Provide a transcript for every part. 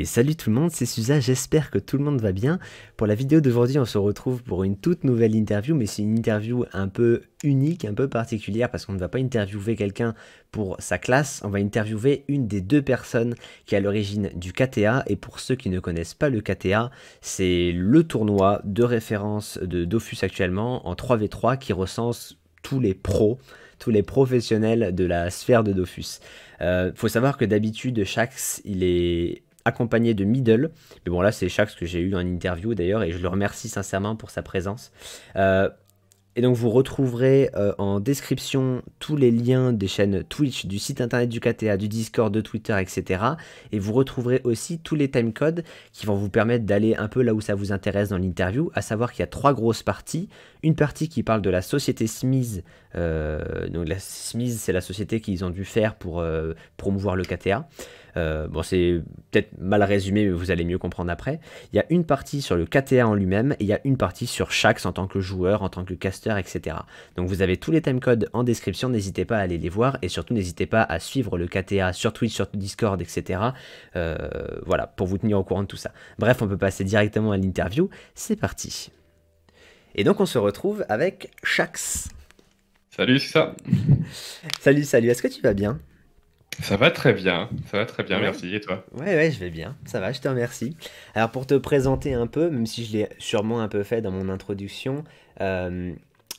Et salut tout le monde, c'est Suza, j'espère que tout le monde va bien. Pour la vidéo d'aujourd'hui, on se retrouve pour une toute nouvelle interview, mais c'est une interview un peu unique, un peu particulière, parce qu'on ne va pas interviewer quelqu'un pour sa classe, on va interviewer une des deux personnes qui est à l'origine du KTA, et pour ceux qui ne connaissent pas le KTA, c'est le tournoi de référence de Dofus actuellement en 3v3 qui recense tous les pros tous les professionnels de la sphère de Dofus. Il euh, faut savoir que d'habitude, Shax, il est accompagné de Middle. Mais bon, là, c'est Shax que j'ai eu en interview d'ailleurs, et je le remercie sincèrement pour sa présence. Euh, et donc, vous retrouverez euh, en description tous les liens des chaînes Twitch, du site internet du KTA, du Discord, de Twitter, etc. Et vous retrouverez aussi tous les timecodes qui vont vous permettre d'aller un peu là où ça vous intéresse dans l'interview, à savoir qu'il y a trois grosses parties. Une partie qui parle de la société Smith. Euh, donc, la Smith, c'est la société qu'ils ont dû faire pour promouvoir le KTA. Euh, bon, c'est peut-être mal résumé, mais vous allez mieux comprendre après. Il y a une partie sur le KTA en lui-même et il y a une partie sur Shax en tant que joueur, en tant que caster, etc. Donc vous avez tous les timecodes en description, n'hésitez pas à aller les voir et surtout n'hésitez pas à suivre le KTA sur Twitch, sur Discord, etc. Euh, voilà, pour vous tenir au courant de tout ça. Bref, on peut passer directement à l'interview. C'est parti. Et donc on se retrouve avec Shax. Salut, c'est ça. salut, salut. Est-ce que tu vas bien ça va très bien, ça va très bien, merci. Et toi Ouais, ouais, je vais bien, ça va, je te remercie. Alors pour te présenter un peu, même si je l'ai sûrement un peu fait dans mon introduction, euh,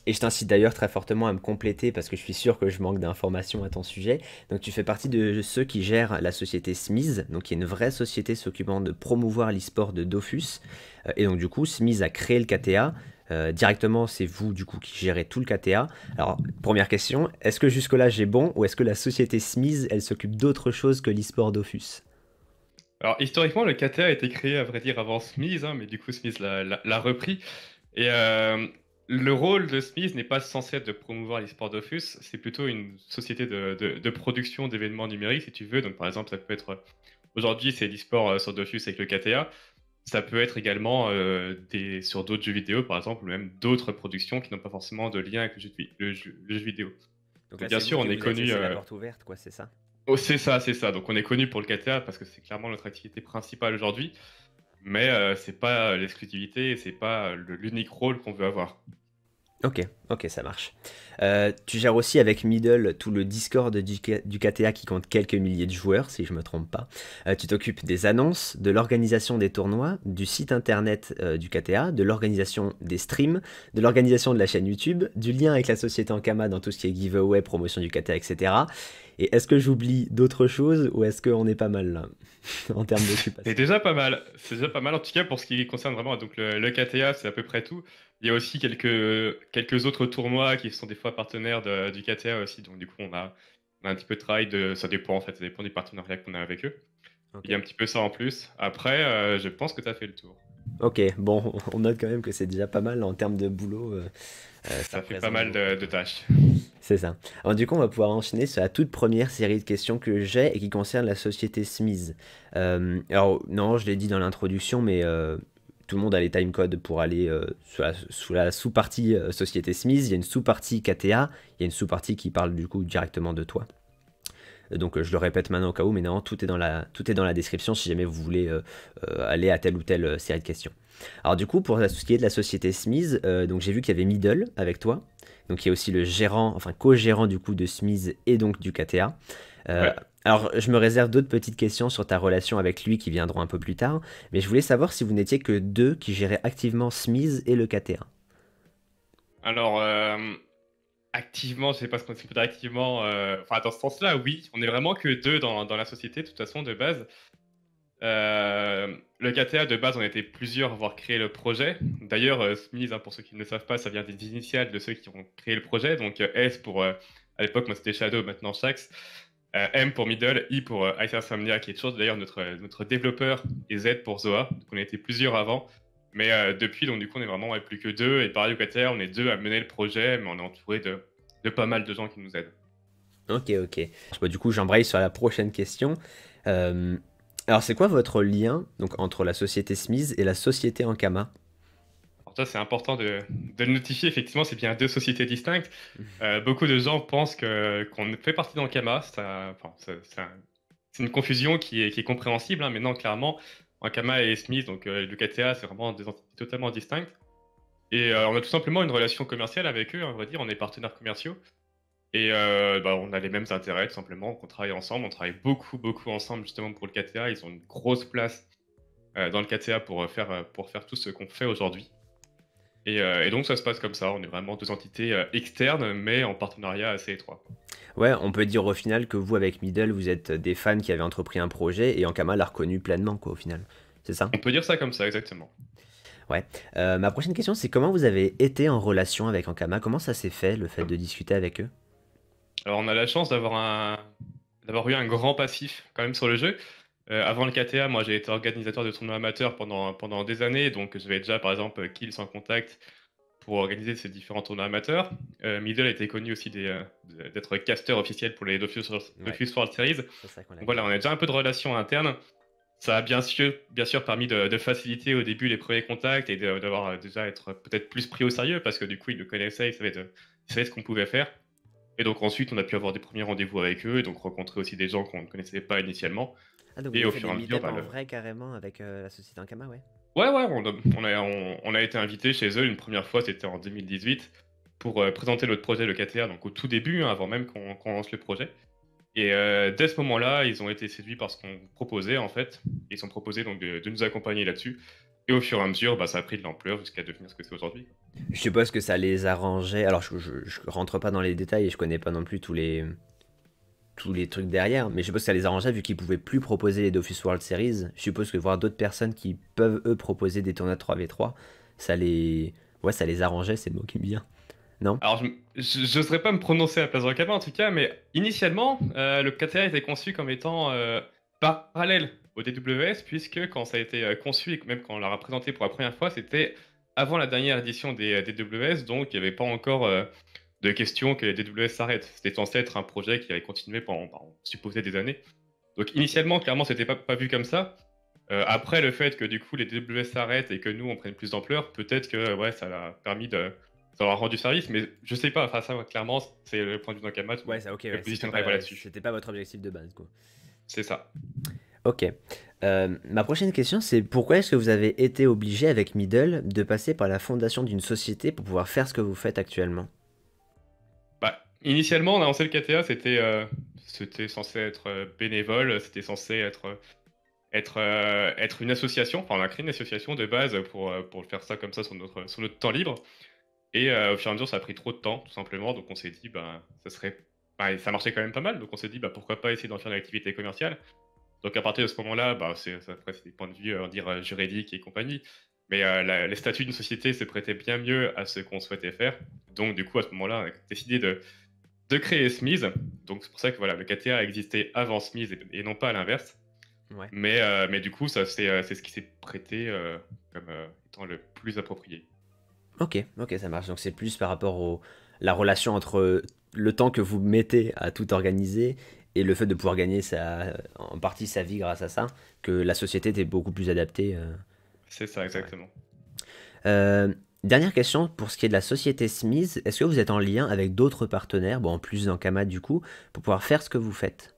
et je t'incite d'ailleurs très fortement à me compléter parce que je suis sûr que je manque d'informations à ton sujet. Donc tu fais partie de ceux qui gèrent la société Smiz, donc qui est une vraie société s'occupant de promouvoir l'e-sport de Dofus. Euh, et donc du coup, Smiz a créé le KTA euh, directement, c'est vous du coup qui gérez tout le KTA. Alors, première question, est-ce que jusque-là j'ai bon ou est-ce que la société Smith elle s'occupe d'autre chose que l'e-sport Dofus Alors, historiquement, le KTA a été créé, à vrai dire, avant Smith, hein, mais du coup, Smith l'a repris. Et euh, le rôle de Smith n'est pas censé être de promouvoir l'e-sport Dofus, c'est plutôt une société de, production d'événements numériques, si tu veux. Donc, par exemple, ça peut être euh, aujourd'hui, c'est l'e-sport sur Dofus avec le KTA. Ça peut être également euh, des, sur d'autres jeux vidéo, par exemple, ou même d'autres productions qui n'ont pas forcément de lien avec le jeu, vidéo. Donc, bien sûr, on est connu. C'est la euh, porte ouverte, quoi, c'est ça oh, C'est ça, c'est ça. Donc on est connu pour le KTA parce que c'est clairement notre activité principale aujourd'hui. Mais euh, c'est pas l'exclusivité, c'est pas l'unique rôle qu'on veut avoir. Ok, ok, ça marche. Euh, tu gères aussi avec Middle tout le Discord du, KTA qui compte quelques milliers de joueurs, si je me trompe pas. Euh, tu t'occupes des annonces, de l'organisation des tournois, du site internet euh, du KTA, de l'organisation des streams, de l'organisation de la chaîne YouTube, du lien avec la société Ankama dans tout ce qui est giveaway, promotion du KTA, etc. Et est-ce que j'oublie d'autres choses ou est-ce qu'on est pas mal là en termes d'occupation C'est déjà pas mal. C'est déjà pas mal en tout cas pour ce qui concerne vraiment donc le, KTA, c'est à peu près tout. Il y a aussi quelques, quelques autres tournois qui sont des fois partenaires du KTA aussi. Donc du coup, on a, un petit peu de travail. De, ça dépend en fait, ça dépend du partenariat qu'on a avec eux. Il y a un petit peu ça en plus. Après, euh, je pense que tu as fait le tour. Ok, bon, on note quand même que c'est déjà pas mal en termes de boulot. Euh, euh, ça, fait pas mal de, tâches. C'est ça. Alors du coup, on va pouvoir enchaîner sur la toute première série de questions que j'ai et qui concerne la société Smith. Euh, alors non, je l'ai dit dans l'introduction, mais tout le monde a les timecodes pour aller sous la, sous la sous-partie société Smith. Il y a une sous-partie KTA, il y a une sous-partie qui parle du coup directement de toi. Donc euh, je le répète maintenant au cas où, mais non, tout est dans la, description si jamais vous voulez euh, euh, aller à telle ou telle série de questions. Alors du coup, pour ce qui est de la société Smith, donc j'ai vu qu'il y avait Middle avec toi, donc qui est aussi le gérant, enfin co-gérant du coup de Smith et donc du KTA. Alors, je me réserve d'autres petites questions sur ta relation avec lui qui viendront un peu plus tard, mais je voulais savoir si vous n'étiez que deux qui géraient activement Smith et le KTA. Alors, activement, je sais pas ce qu'on dire activement, euh, enfin dans ce sens-là, oui, on est vraiment que deux dans, la société, de toute façon, de base. Euh, le KTA, de base, on était plusieurs à avoir créé le projet. D'ailleurs, euh, hein, pour ceux qui ne le savent pas, ça vient des initiales de ceux qui ont créé le projet. Donc euh, S pour, à l'époque, moi c'était Shadow, maintenant Shax. M pour Middle, I pour Isaac Samnia, qui est toujours d'ailleurs notre, notre développeur, et Z pour Zoa. Donc on était plusieurs avant mais euh, depuis, donc du coup, on est vraiment plus que deux. Et par au on est deux à mener le projet, mais on est entouré de, pas mal de gens qui nous aident. Ok, ok. du coup, j'embraye sur la prochaine question. Euh, alors, c'est quoi votre lien donc, entre la société Smith et la société Ankama alors ça, c'est important de, le notifier. Effectivement, c'est bien deux sociétés distinctes. Euh, beaucoup de gens pensent que, qu'on fait partie d'Ankama. c'est une confusion qui est, compréhensible. Hein. mais non, clairement, Akama et Smith, donc KTA euh, c'est vraiment des entités totalement distinctes. Et euh, on a tout simplement une relation commerciale avec eux, on va dire, on est partenaires commerciaux. Et euh, bah, on a les mêmes intérêts, tout simplement. On travaille ensemble, on travaille beaucoup, beaucoup ensemble, justement, pour le KTA. Ils ont une grosse place dans le KTA pour faire, pour faire tout ce qu'on fait aujourd'hui. Euh, et, donc ça se passe comme ça, on est vraiment deux entités euh, externes mais en partenariat assez étroit. Ouais, on peut dire au final que vous avec Middle, vous êtes des fans qui avaient entrepris un projet et Ankama l'a reconnu pleinement quoi au final. C'est ça On peut dire ça comme ça exactement. Ouais. Euh, ma prochaine question c'est comment vous avez été en relation avec Ankama Comment ça s'est fait le fait de discuter avec eux Alors on a la chance d'avoir d'avoir eu un grand passif quand même sur le jeu. Euh, avant le KTA, moi j'ai été organisateur de tournois amateurs pendant, pendant des années, donc je vais déjà par exemple euh, Kills en contact pour organiser ces différents tournois amateurs. Euh, Middle était connu aussi d'être caster officiel pour les Dofus, World Series. voilà, on a déjà un peu de relations internes. Ça a bien sûr, bien sûr permis de, faciliter au début les premiers contacts et d'avoir déjà être peut-être plus pris au sérieux parce que du coup ils le connaissaient, ils ils savaient ce qu'on pouvait faire. Et donc ensuite on a pu avoir des premiers rendez-vous avec eux et donc rencontrer aussi des gens qu'on ne connaissait pas initialement. Ah, et au fur et à mesure. Bah, vrai, carrément, avec euh, la société ouais. Ouais, ouais, on a, été invité chez eux une première fois, c'était en 2018, pour euh, présenter notre projet, le KTR, donc au tout début, hein, avant même qu'on lance le projet. Et euh, dès ce moment-là, ils ont été séduits par ce qu'on proposait, en fait. Ils sont proposés donc de, nous accompagner là-dessus. Et au fur et à mesure, bah, ça a pris de l'ampleur jusqu'à devenir ce que c'est aujourd'hui. Je suppose que ça les arrangeait. Alors, je, ne je, rentre pas dans les détails et je connais pas non plus tous les, tous les trucs derrière, mais je suppose que ça les arrangeait vu qu'ils pouvaient plus proposer les Dofus World Series. Je suppose que voir d'autres personnes qui peuvent eux proposer des tournois 3v3, ça les, ouais, ça les arrangeait, c'est le mot qui me vient. Non Alors, je n'oserais pas me prononcer à la place de en tout cas, mais initialement, euh, le KTA était conçu comme étant euh, parallèle au DWS, puisque quand ça a été euh, conçu et même quand on l'a présenté pour la première fois, c'était avant la dernière édition des DWS, donc il n'y avait pas encore de questions que les DWS s'arrêtent. C'était censé être un projet qui avait continué pendant, on supposait, des années. Donc initialement, clairement, c'était pas, pas vu comme ça. Euh, après, le fait que du coup les DWS s'arrêtent et que nous on prenne plus d'ampleur, peut-être que ouais, ça a permis de, ça leur a rendu service, mais je sais pas. Enfin, ça, clairement, c'est le point de vue d'un Ouais, ça, ok. c'était pas, pas votre objectif de base, quoi. C'est ça. Ok. Euh, ma prochaine question, c'est pourquoi est-ce que vous avez été obligé avec Middle de passer par la fondation d'une société pour pouvoir faire ce que vous faites actuellement initialement, on a lancé le KTA, c'était euh, c'était censé être euh, bénévole, c'était censé être euh, être être une association. Enfin, on a créé une association de base pour pour faire ça comme ça sur notre sur notre temps libre. Et au fur et à mesure, ça a pris trop de temps, tout simplement. Donc, on s'est dit, ben, ça serait, ben, ça marchait quand même pas mal. Donc, on s'est dit, bah pourquoi pas essayer d'en faire une activité commerciale. Donc, à partir de ce moment-là, bah c'est, après, des points de vue, juridiques dire juridique et compagnie. Mais les statuts d'une société se prêtaient bien mieux à ce qu'on souhaitait faire. Donc, du coup, à ce moment-là, on a décidé de, de créer Smith, Donc c'est pour ça que voilà, le KTA a existé avant Smith et, non pas à l'inverse. Mais, euh, mais du coup, ça, c'est, euh, ce qui s'est prêté euh, comme étant le plus approprié. Ok, ok, ça marche. Donc c'est plus par rapport à la relation entre le temps que vous mettez à tout organiser et le fait de pouvoir gagner sa, en partie sa vie grâce à ça, que la société était beaucoup plus adaptée. C'est ça, exactement. Dernière question pour ce qui est de la société Smith, est-ce que vous êtes en lien avec d'autres partenaires, bon, en plus d'Ankama du coup, pour pouvoir faire ce que vous faites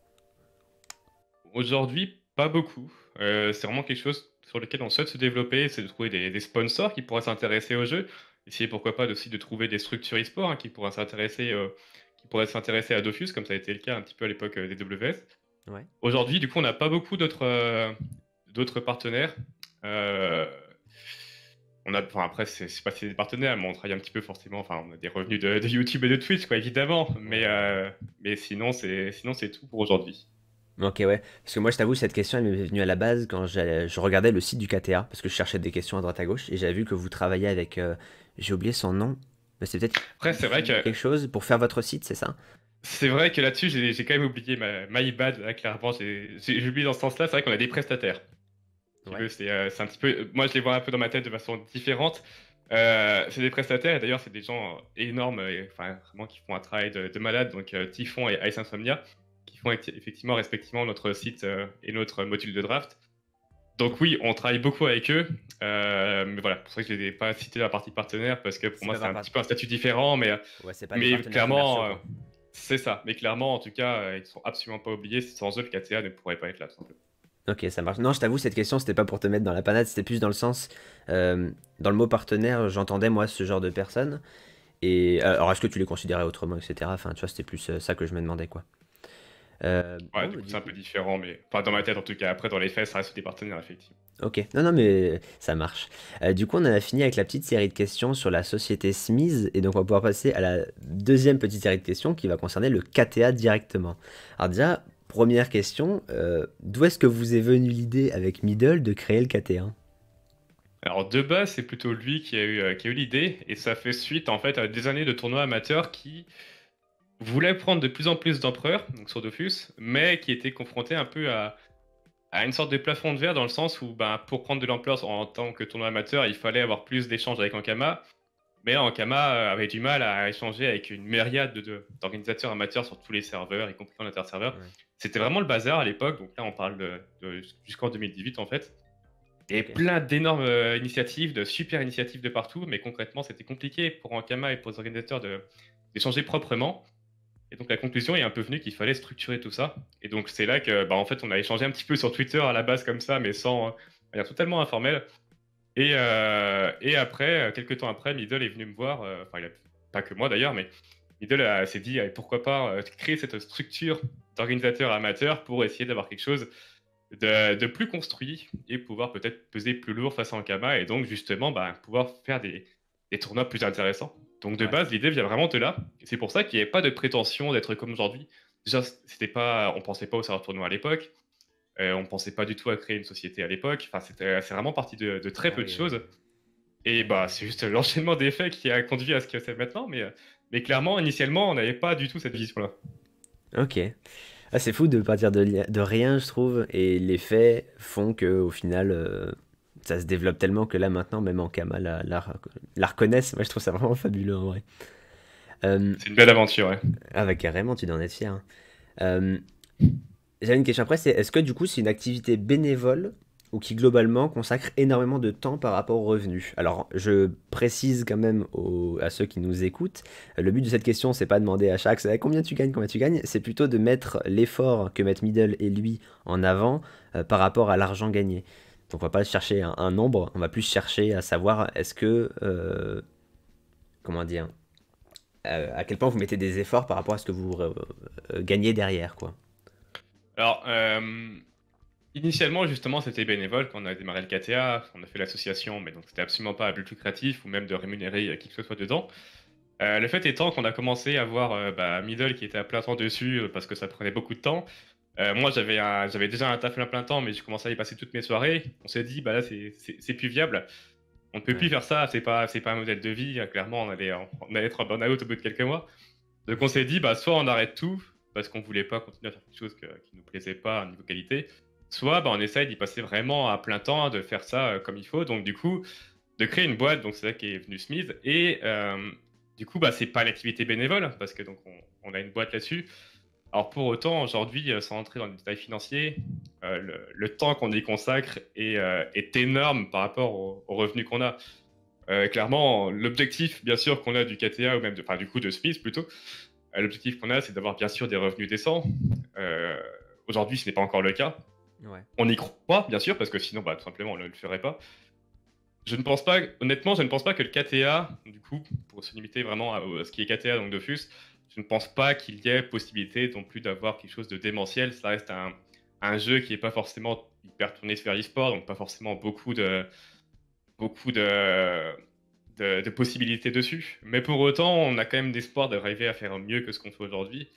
Aujourd'hui, pas beaucoup. Euh, c'est vraiment quelque chose sur lequel on souhaite se développer, c'est de trouver des, sponsors qui pourraient s'intéresser au jeu. Essayer pourquoi pas aussi de trouver des structures e-sport hein, qui pourraient s'intéresser euh, qui pourraient s'intéresser à Dofus, comme ça a été le cas un petit peu à l'époque euh, des WS. Aujourd'hui, du coup, on n'a pas beaucoup d'autres d'autres partenaires. Euh, on a, enfin après, c'est pas des partenaires, mais on travaille un petit peu forcément. Enfin, on a des revenus de, YouTube et de Twitch, quoi, évidemment. Mais, euh, sinon, c'est tout pour aujourd'hui. Ok, ouais. Parce que moi, je t'avoue, cette question, elle m'est venue à la base quand je regardais le site du KTA, parce que je cherchais des questions à droite à gauche, et j'ai vu que vous travaillez avec. Euh, j'ai oublié son nom, mais c'est peut-être. Quelque chose pour faire votre site, c'est ça c'est vrai que là-dessus, j'ai quand même oublié ma, my clairement. J'ai oublié dans ce sens-là, c'est vrai qu'on a des prestataires. Euh, c'est un petit peu. Moi, je les vois un peu dans ma tête de façon différente. Euh, c'est des prestataires, et d'ailleurs, c'est des gens énormes, enfin, vraiment qui font un travail de, malade, donc euh, Typhon et Ice Insomnia, qui font effectivement respectivement notre site et notre module de draft. Donc, oui, on travaille beaucoup avec eux, mais voilà, pour ça que je les ai pas cité la partie partenaire, parce que pour moi, c'est un petit peu un statut différent, mais, mais clairement. C'est ça, mais clairement, en tout cas, ils ne sont absolument pas oubliés. Sans eux, le KTA ne pourrait pas être là, simplement. Ok, ça marche. Non, je t'avoue, cette question, c'était pas pour te mettre dans la panade, c'était plus dans le sens. Euh, dans le mot partenaire, j'entendais moi ce genre de personnes. Et euh, alors, est-ce que tu les considérais autrement, etc. Enfin, tu vois, c'était plus euh, ça que je me demandais, quoi. Ouais, c'est un peu différent, mais. Enfin, dans ma tête, en tout cas. Après, dans les faits, ça reste des partenaires, effectivement. Ok, non, non, mais ça marche. du coup, on en a fini avec la petite série de questions sur la société Smith, et donc on va pouvoir passer à la deuxième petite série de questions qui va concerner le KTA directement. Alors déjà, Première question, euh, d'où est-ce que vous est venue l'idée avec Middle de créer le KT1 alors de base, c'est plutôt lui qui a eu, euh, eu l'idée, et ça fait suite en fait à des années de tournois amateurs qui voulaient prendre de plus en plus d'empereurs donc sur Dofus, mais qui étaient confrontés un peu à, une sorte de plafond de verre dans le sens où ben, pour prendre de l'ampleur en tant que tournoi amateur, il fallait avoir plus d'échanges avec Ankama, mais Ankama euh, avait du mal à échanger avec une myriade d'organisateurs amateurs sur tous les serveurs, y compris en interserveur. C'était vraiment le bazar à l'époque, donc là on parle de, jusqu'en 2018 en fait. Et plein d'énormes euh, initiatives, de super initiatives de partout, mais concrètement c'était compliqué pour Ankama et pour les organisateurs d'échanger proprement. Et donc la conclusion est un peu venue qu'il fallait structurer tout ça. Et donc c'est là que, bah, en fait, on a échangé un petit peu sur Twitter à la base comme ça, mais sans, euh, manière totalement informelle. Euh, et, après, euh, quelques temps après, Middle est venu me voir, euh, enfin, pas que moi d'ailleurs, mais Middle s'est dit pourquoi pas créer cette structure d'organisateur amateur pour essayer d'avoir quelque chose de, plus construit et pouvoir peut-être peser plus lourd face à Ankama et donc justement bah, pouvoir faire des, tournois plus intéressants. Donc de base, l'idée vient vraiment de là. C'est pour ça qu'il n'y avait pas de prétention d'être comme aujourd'hui. Déjà, c'était pas, on pensait pas au serveur tournoi à l'époque. Euh, on ne pensait pas du tout à créer une société à l'époque. Enfin, euh, c'est vraiment parti de, très ah peu de choses. Et bah, c'est juste l'enchaînement des faits qui a conduit à ce que c'est maintenant. Mais, euh, mais clairement, initialement, on n'avait pas du tout cette vision-là. Ok. Ah, c'est fou de partir de, rien, je trouve. Et les faits font qu'au final, ça se développe tellement que là, maintenant, même en Kama, la, la, reconnaissent. Moi, je trouve ça vraiment fabuleux, en vrai. C'est une belle aventure, ouais. Ah, bah, carrément, tu dois en être fier. Hein. J'avais une question après, c'est est-ce que du coup c'est une activité bénévole ou qui globalement consacre énormément de temps par rapport au revenu Alors, je précise quand même à ceux qui nous écoutent, le but de cette question, c'est pas de demander à chaque combien tu gagnes, combien tu gagnes, c'est plutôt de mettre l'effort que mettent Middle et lui en avant euh, par rapport à l'argent gagné. Donc, on va pas chercher un, nombre, on va plus chercher à savoir est-ce que. Euh, comment dire euh, À quel point vous mettez des efforts par rapport à ce que vous gagnez derrière, quoi. Alors, euh, initialement, justement, c'était bénévole quand on a démarré le KTA, on a fait l'association, mais donc c'était absolument pas à but lucratif ou même de rémunérer euh, qui que ce soit dedans. Euh, le fait étant qu'on a commencé à avoir bah, Middle qui était à plein temps dessus parce que ça prenait beaucoup de temps. moi, j'avais, déjà un taf à plein temps, mais j'ai commencé à y passer toutes mes soirées. On s'est dit, bah là, c'est, plus viable. On ne peut plus faire ça, c'est pas, pas un modèle de vie. Clairement, on allait, on allait être en burn-out au bout de quelques mois. Donc on s'est dit, bah, soit on arrête tout, parce qu'on voulait pas continuer à faire quelque chose qui qui nous plaisait pas au niveau qualité, soit bah, on essaye d'y passer vraiment à plein temps, de faire ça euh, comme il faut. Donc du coup, de créer une boîte, donc c'est ça qui est venu Smith. Et euh, du coup, bah, c'est pas l'activité bénévole, parce que donc on, a une boîte là-dessus. Alors pour autant, aujourd'hui, euh, sans entrer dans les détails financiers, le, temps qu'on y consacre est, est, énorme par rapport aux revenus qu'on a. clairement, l'objectif, bien sûr, qu'on a du KTA ou même de, enfin, du coup de Smith plutôt, euh, l'objectif qu'on a, c'est d'avoir bien sûr des revenus décents. Euh, aujourd'hui, ce n'est pas encore le cas. On n'y croit, bien sûr, parce que sinon, bah, tout simplement, on ne le ferait pas. Je ne pense pas, honnêtement, je ne pense pas que le KTA, du coup, pour se limiter vraiment à, ce qui est KTA, donc Dofus, je ne pense pas qu'il y ait possibilité non plus d'avoir quelque chose de démentiel. Ça reste un, jeu qui n'est pas forcément hyper tourné vers l'e-sport, donc pas forcément beaucoup de, beaucoup de, de, possibilités dessus. Mais pour autant, on a quand même d'espoir d'arriver à faire mieux que ce qu'on fait aujourd'hui.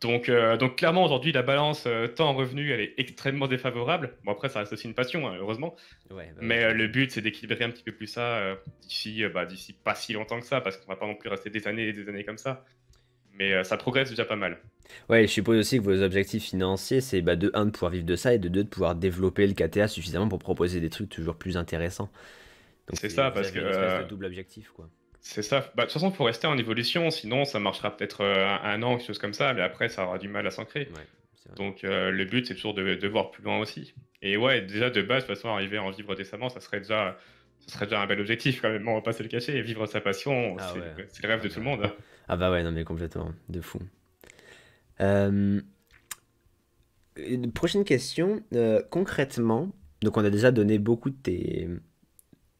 Donc, euh, donc clairement, aujourd'hui, la balance tant euh, temps-revenu, elle est extrêmement défavorable. Bon, après, ça reste aussi une passion, hein, heureusement. Bah Mais euh, le but, c'est d'équilibrer un petit peu plus ça d'ici bah, d'ici pas si longtemps que ça, parce qu'on va pas non plus rester des années et des années comme ça. Mais ça progresse déjà pas mal. Ouais, je suppose aussi que vos objectifs financiers, c'est bah, de 1 de pouvoir vivre de ça et de 2 de pouvoir développer le KTA suffisamment pour proposer des trucs toujours plus intéressants. C'est ça, parce que. C'est euh, double objectif, quoi. C'est ça. Bah, de toute façon, il faut rester en évolution, sinon ça marchera peut-être euh, un, an, quelque chose comme ça, mais après, ça aura du mal à s'ancrer. Donc, euh, le but, c'est toujours de, voir plus loin aussi. Et ouais, déjà de base, de toute façon, arriver à en vivre décemment, ça serait déjà, ça serait déjà un bel objectif quand même. On va pas se le cacher. vivre sa passion, ah c'est le rêve de ah tout bah le monde. Hein. Ah bah ouais, non mais complètement, de fou. une prochaine question. concrètement, donc on a déjà donné beaucoup de tes,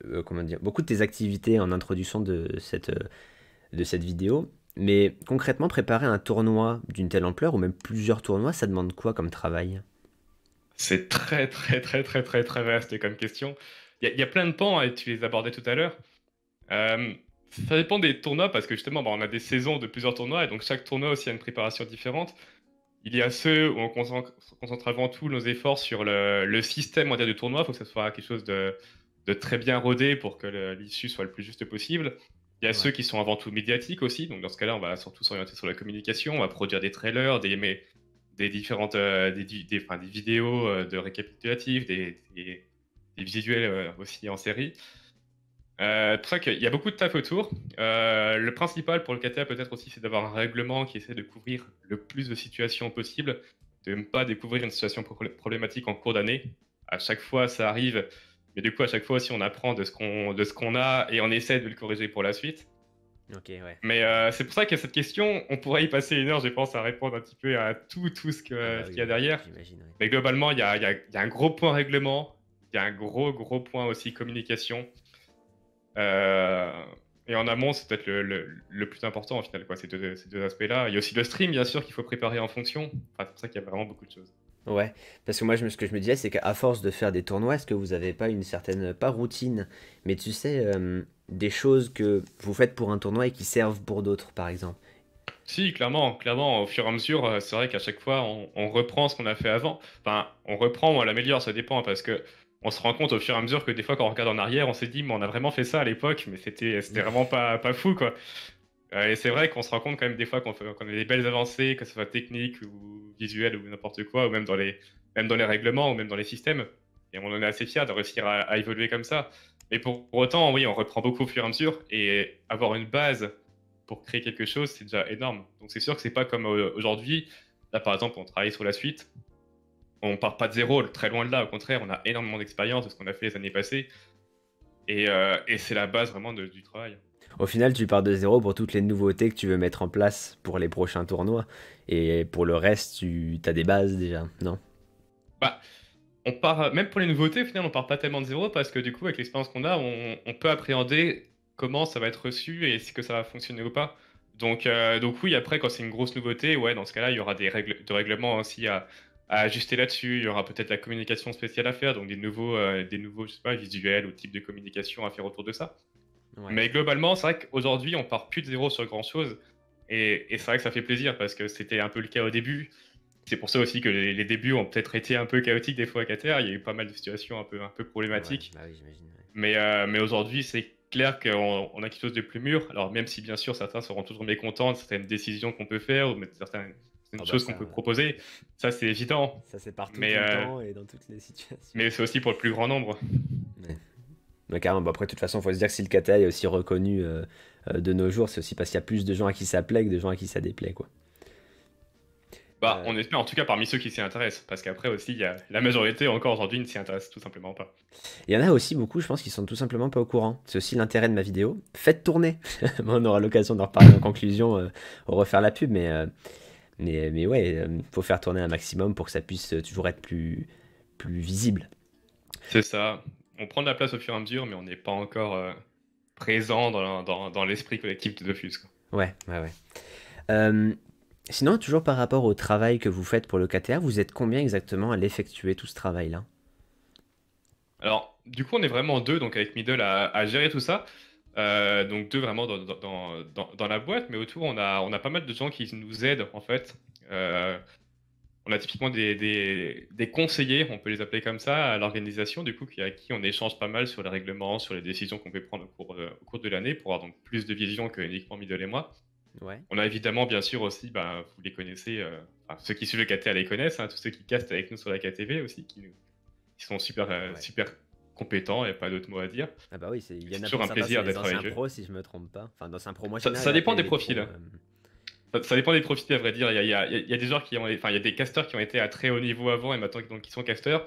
euh, comment dire, beaucoup de tes activités en introduction de cette, euh, de cette vidéo. Mais concrètement, préparer un tournoi d'une telle ampleur, ou même plusieurs tournois, ça demande quoi comme travail C'est très, très, très, très, très, très vaste comme question. Il y, a plein de pans, hein, et tu les abordais tout à l'heure. Euh, ça dépend des tournois, parce que justement, bah, on a des saisons de plusieurs tournois, et donc chaque tournoi aussi a une préparation différente. Il y a ceux où on concentre, avant tout nos efforts sur le, système on dire, du tournoi, il faut que ce soit quelque chose de, de très bien roder pour que l'issue soit le plus juste possible. Il y a ceux qui sont avant tout médiatiques aussi, donc dans ce cas-là, on va surtout s'orienter sur la communication, on va produire des trailers, des, des différentes euh, des, vidéos euh, de récapitulatifs, des, visuels euh, aussi en série. Il y a beaucoup de taf autour. le principal pour le KTA peut-être aussi, c'est d'avoir un règlement qui essaie de couvrir le plus de situations possible, de ne pas découvrir une situation problématique en cours d'année. À chaque fois, ça arrive, mais du coup, à chaque fois aussi, on apprend de ce qu'on qu'on a et on essaie de le corriger pour la suite. Ok, ouais. Mais euh, c'est pour ça que cette question, on pourrait y passer une heure, je pense, à répondre un petit peu à tout, tout ce ah bah qu'il y a derrière. Mais globalement, il y a, y, y a, un gros point règlement, il y a un gros, gros point aussi communication. Euh, et en amont, c'est peut-être le, plus important, au final, quoi, ces deux, ces deux aspects-là. Il y a aussi le stream, bien sûr, qu'il faut préparer en fonction. c'est pour ça qu'il y a vraiment beaucoup de choses. Ouais, parce que moi, je, ce que je me disais, c'est qu'à force de faire des tournois, est-ce que vous n'avez pas une certaine, euh, pas routine, mais tu sais, euh, des choses que vous faites pour un tournoi et qui servent pour d'autres, par exemple. Si, clairement, clairement, au fur et à mesure, euh, c'est vrai qu'à chaque fois, on, reprend ce qu'on a fait avant. Enfin, on reprend ou on l'améliore, ça dépend, parce que on se rend compte au fur et à mesure que des fois, quand on regarde en arrière, on s'est dit, mais on a vraiment fait ça à l'époque, mais c'était c'était vraiment pas, pas fou, quoi. Euh, et c'est vrai qu'on se rend compte quand même des fois qu'on a des belles avancées, que ce soit technique ou visuelle ou n'importe quoi, ou même dans, les, même dans les règlements ou même dans les systèmes. Et on en est assez fier de réussir à, évoluer comme ça. Mais pour autant, oui, on reprend beaucoup au fur et à mesure. Et avoir une base pour créer quelque chose, c'est déjà énorme. Donc c'est sûr que c'est pas comme euh, aujourd'hui. Là, par exemple, on travaille sur la suite. On part pas de zéro, très loin de là. Au contraire, on a énormément d'expérience de ce qu'on a fait les années passées. Et, euh, c'est la base vraiment du travail au final, tu pars de zéro pour toutes les nouveautés que tu veux mettre en place pour les prochains tournois. Et pour le reste, tu as des bases déjà, non Bah, on part, euh, même pour les nouveautés, au final, on part pas tellement de zéro parce que du coup, avec l'expérience qu'on a, on, peut appréhender comment ça va être reçu et si que ça va fonctionner ou pas. Donc, euh, donc oui, après, quand c'est une grosse nouveauté, ouais, dans ce cas-là, il y aura des règles, de règlements aussi à, ajuster là-dessus. Il y aura peut-être la communication spéciale à faire, donc des nouveaux, euh, des nouveaux je visuels ou types de communication à faire autour de ça. Mais globalement, c'est vrai qu'aujourd'hui, on part plus de zéro sur grand chose. Et, c'est vrai que ça fait plaisir parce que c'était un peu le cas au début. C'est pour ça aussi que les, débuts ont peut-être été un peu chaotiques des fois à Qatar. Il y a eu pas mal de situations un peu, un peu problématiques. Bah mais, euh, mais aujourd'hui, c'est clair qu'on on a quelque chose de plus mûr. Alors, même si bien sûr certains seront toujours mécontents de certaines décisions qu'on peut faire ou de certaines ah bah choses qu'on peut proposer. Ça, c'est évident. Ça, c'est partout mais, tout le euh, temps et dans toutes les situations. Mais c'est aussi pour le plus grand nombre mais bah, après, de toute façon, il faut se dire que si le Kata est aussi reconnu euh, euh, de nos jours, c'est aussi parce qu'il y a plus de gens à qui ça plaît que de gens à qui ça déplaît. Quoi. Bah, euh. On espère en tout cas parmi ceux qui s'y intéressent, parce qu'après aussi, y a la majorité encore aujourd'hui ne s'y intéresse tout simplement pas. Il y en a aussi beaucoup, je pense, qui sont tout simplement pas au courant. C'est aussi l'intérêt de ma vidéo. Faites tourner On aura l'occasion d'en reparler en conclusion, refaire la pub, mais, mais, ouais, faut faire tourner un maximum pour que ça puisse toujours être plus, plus visible. C'est ça on prend de la place au fur et à mesure, mais on n'est pas encore euh, présent dans, l'esprit collectif de Dofus. Ouais, ouais, ouais. Euh, sinon, toujours par rapport au travail que vous faites pour le KTA, vous êtes combien exactement à l'effectuer tout ce travail-là Alors, du coup, on est vraiment deux, donc avec Middle, à, gérer tout ça. Euh, donc deux vraiment dans, dans, la boîte, mais autour on a, on a pas mal de gens qui nous aident en fait on a typiquement des, conseillers, on peut les appeler comme ça, à l'organisation, du coup, à qui on échange pas mal sur les règlements, sur les décisions qu'on peut prendre au cours, euh, de l'année pour avoir donc plus de vision que uniquement Middle et moi. On a évidemment, bien sûr, aussi, bah, vous les connaissez, euh, ceux qui suivent le KTA les connaissent, hein, tous ceux qui castent avec nous sur la KTV aussi, qui, sont super, euh, super compétents, il n'y a pas d'autre mot à dire. Ah bah oui, c'est toujours un plaisir d'être avec eux. pro, si je me trompe pas. Enfin, dans un pro, ça, dépend des profils ça, dépend des profils, à vrai dire. Il y a, des joueurs qui ont, enfin, il y a des casteurs qui ont été à très haut niveau avant et maintenant donc, qui sont casters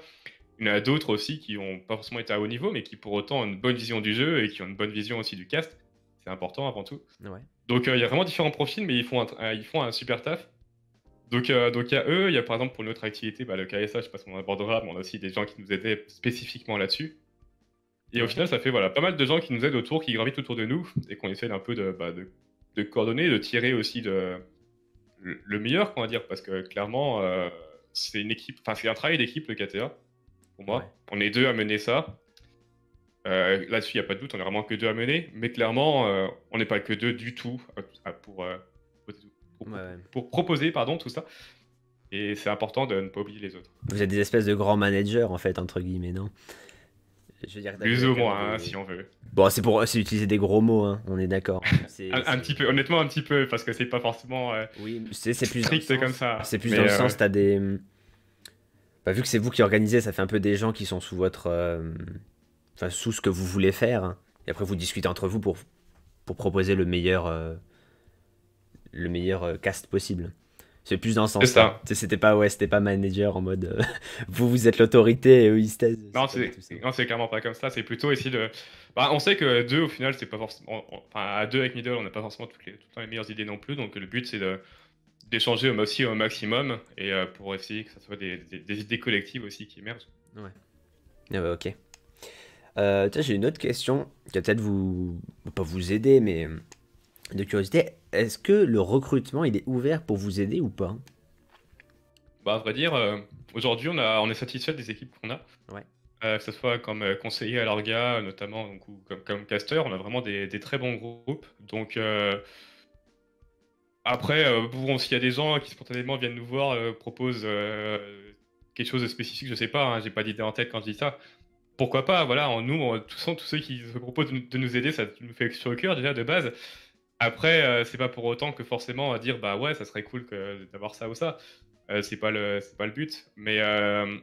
Il y en a d'autres aussi qui n'ont pas forcément été à haut niveau, mais qui pour autant ont une bonne vision du jeu et qui ont une bonne vision aussi du cast. C'est important avant tout. Donc euh, il y a vraiment différents profils, mais ils font un, euh, ils font un super taf. Donc, euh, donc il y a eux, il y a par exemple pour notre activité, bah, le KSA, je ne sais pas si on abordera, mais on a aussi des gens qui nous aidaient spécifiquement là-dessus. Et au final, ça fait voilà, pas mal de gens qui nous aident autour, qui gravitent autour de nous, et qu'on essaie un peu de, bah, de de coordonner, de tirer aussi de, le, meilleur, comment va dire, parce que clairement, euh, c'est une équipe, enfin, un travail d'équipe, le KTA, pour moi. On est deux à mener ça. Euh, là-dessus, il n'y a pas de doute, on est vraiment que deux à mener, mais clairement, euh, on n'est pas que deux du tout pour, proposer pardon, tout ça. Et c'est important de ne pas oublier les autres. Vous êtes des espèces de grands managers, en fait, entre guillemets, non plus ou moins, si on veut. Bon, c'est pour c'est utiliser des gros mots, hein, on est d'accord. un, petit peu, honnêtement, un petit peu, parce que c'est pas forcément euh, oui, c'est, plus strict comme ça. C'est plus dans le euh, sens, t'as des. Bah, vu que c'est vous qui organisez, ça fait un peu des gens qui sont sous votre. Euh, enfin, sous ce que vous voulez faire. Hein. Et après, vous discutez entre vous pour, pour proposer le meilleur. Le meilleur cast possible. C'est plus dans le sens. C'était pas, ouais, pas manager en mode euh, vous, vous êtes l'autorité et eux, ils Non, c'est clairement pas comme ça. C'est plutôt essayer de. Bah, on sait que deux, au final, c'est pas forcément. Enfin, à deux avec middle, on n'a pas forcément toutes les, les meilleures idées non plus. Donc, le but, c'est d'échanger aussi au maximum et euh, pour essayer que ce soit des, des, idées collectives aussi qui émergent. Ouais. Ah ok. Euh, j'ai une autre question qui peut-être vous, pas vous aider, mais de curiosité, est-ce que le recrutement, il est ouvert pour vous aider ou pas bah, à vrai dire, euh, aujourd'hui, on, on est satisfait des équipes qu'on a. Ouais. Euh, que ce soit comme euh, conseiller à l'ARGA, notamment, ou comme, comme caster, on a vraiment des, très bons groupes. Donc, après, bon, s'il y a des gens qui spontanément viennent nous voir, proposent quelque chose de spécifique, je sais pas, hein, j'ai pas d'idée en tête quand je dis ça. Pourquoi pas, voilà, nous, tous, tous ceux qui se proposent de, nous aider, ça nous fait sur le cœur déjà de base. Après, euh, c'est pas pour autant que forcément à dire bah ouais, ça serait cool d'avoir ça ou ça. Euh, c'est pas le c'est pas le but. Mais euh,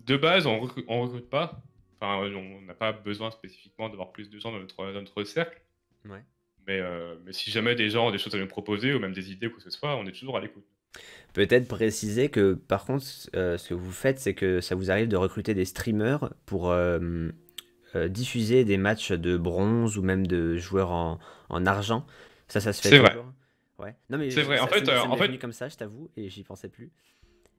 de base, on, recrute, recrute pas. Enfin, on n'a pas besoin spécifiquement d'avoir plus de gens dans notre, cercle. Mais, mais, si jamais des gens ont des choses à nous proposer ou même des idées ou quoi que ce soit, on est toujours à l'écoute. Peut-être préciser que par contre, ce que vous faites, c'est que ça vous arrive de recruter des streamers pour euh, diffuser des matchs de bronze ou même de joueurs en, argent. Ça, ça se fait. C'est vrai. Ouais. Non, mais c'est vrai. en fait, euh, en fait... comme ça, je t'avoue, et j'y pensais plus.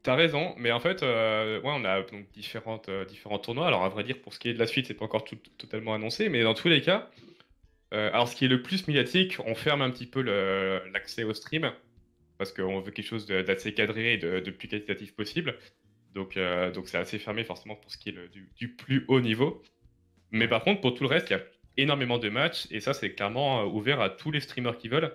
T'as raison, mais en fait, euh, ouais, on a différentes, différents tournois. Alors, à vrai dire, pour ce qui est de la suite, c'est pas encore tout, totalement annoncé, mais dans tous les cas, alors ce qui est le plus médiatique, on ferme un petit peu l'accès au stream parce qu'on veut quelque chose d'assez cadré et de, plus qualitatif possible. Donc, donc c'est assez fermé forcément pour ce qui est du, plus haut niveau. Mais par contre, pour tout le reste, il y a énormément de matchs et ça, c'est clairement euh, ouvert à tous les streamers qui veulent.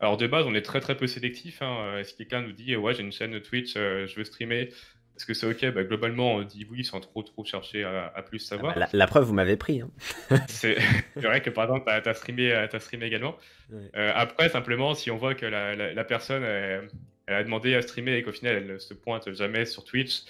Alors de base, on est très très peu sélectif. Hein. Euh, si quelqu'un nous dit ouais j'ai une chaîne Twitch, euh, je veux streamer, est-ce que c'est ok bah, Globalement, on dit oui sans trop trop chercher à, plus ah bah, savoir. la, preuve, vous m'avez pris. Hein. c'est vrai que par exemple, tu as, streamé, as streamé également. après, simplement, si on voit que la, personne elle, a demandé à streamer et qu'au final elle ne se pointe jamais sur Twitch,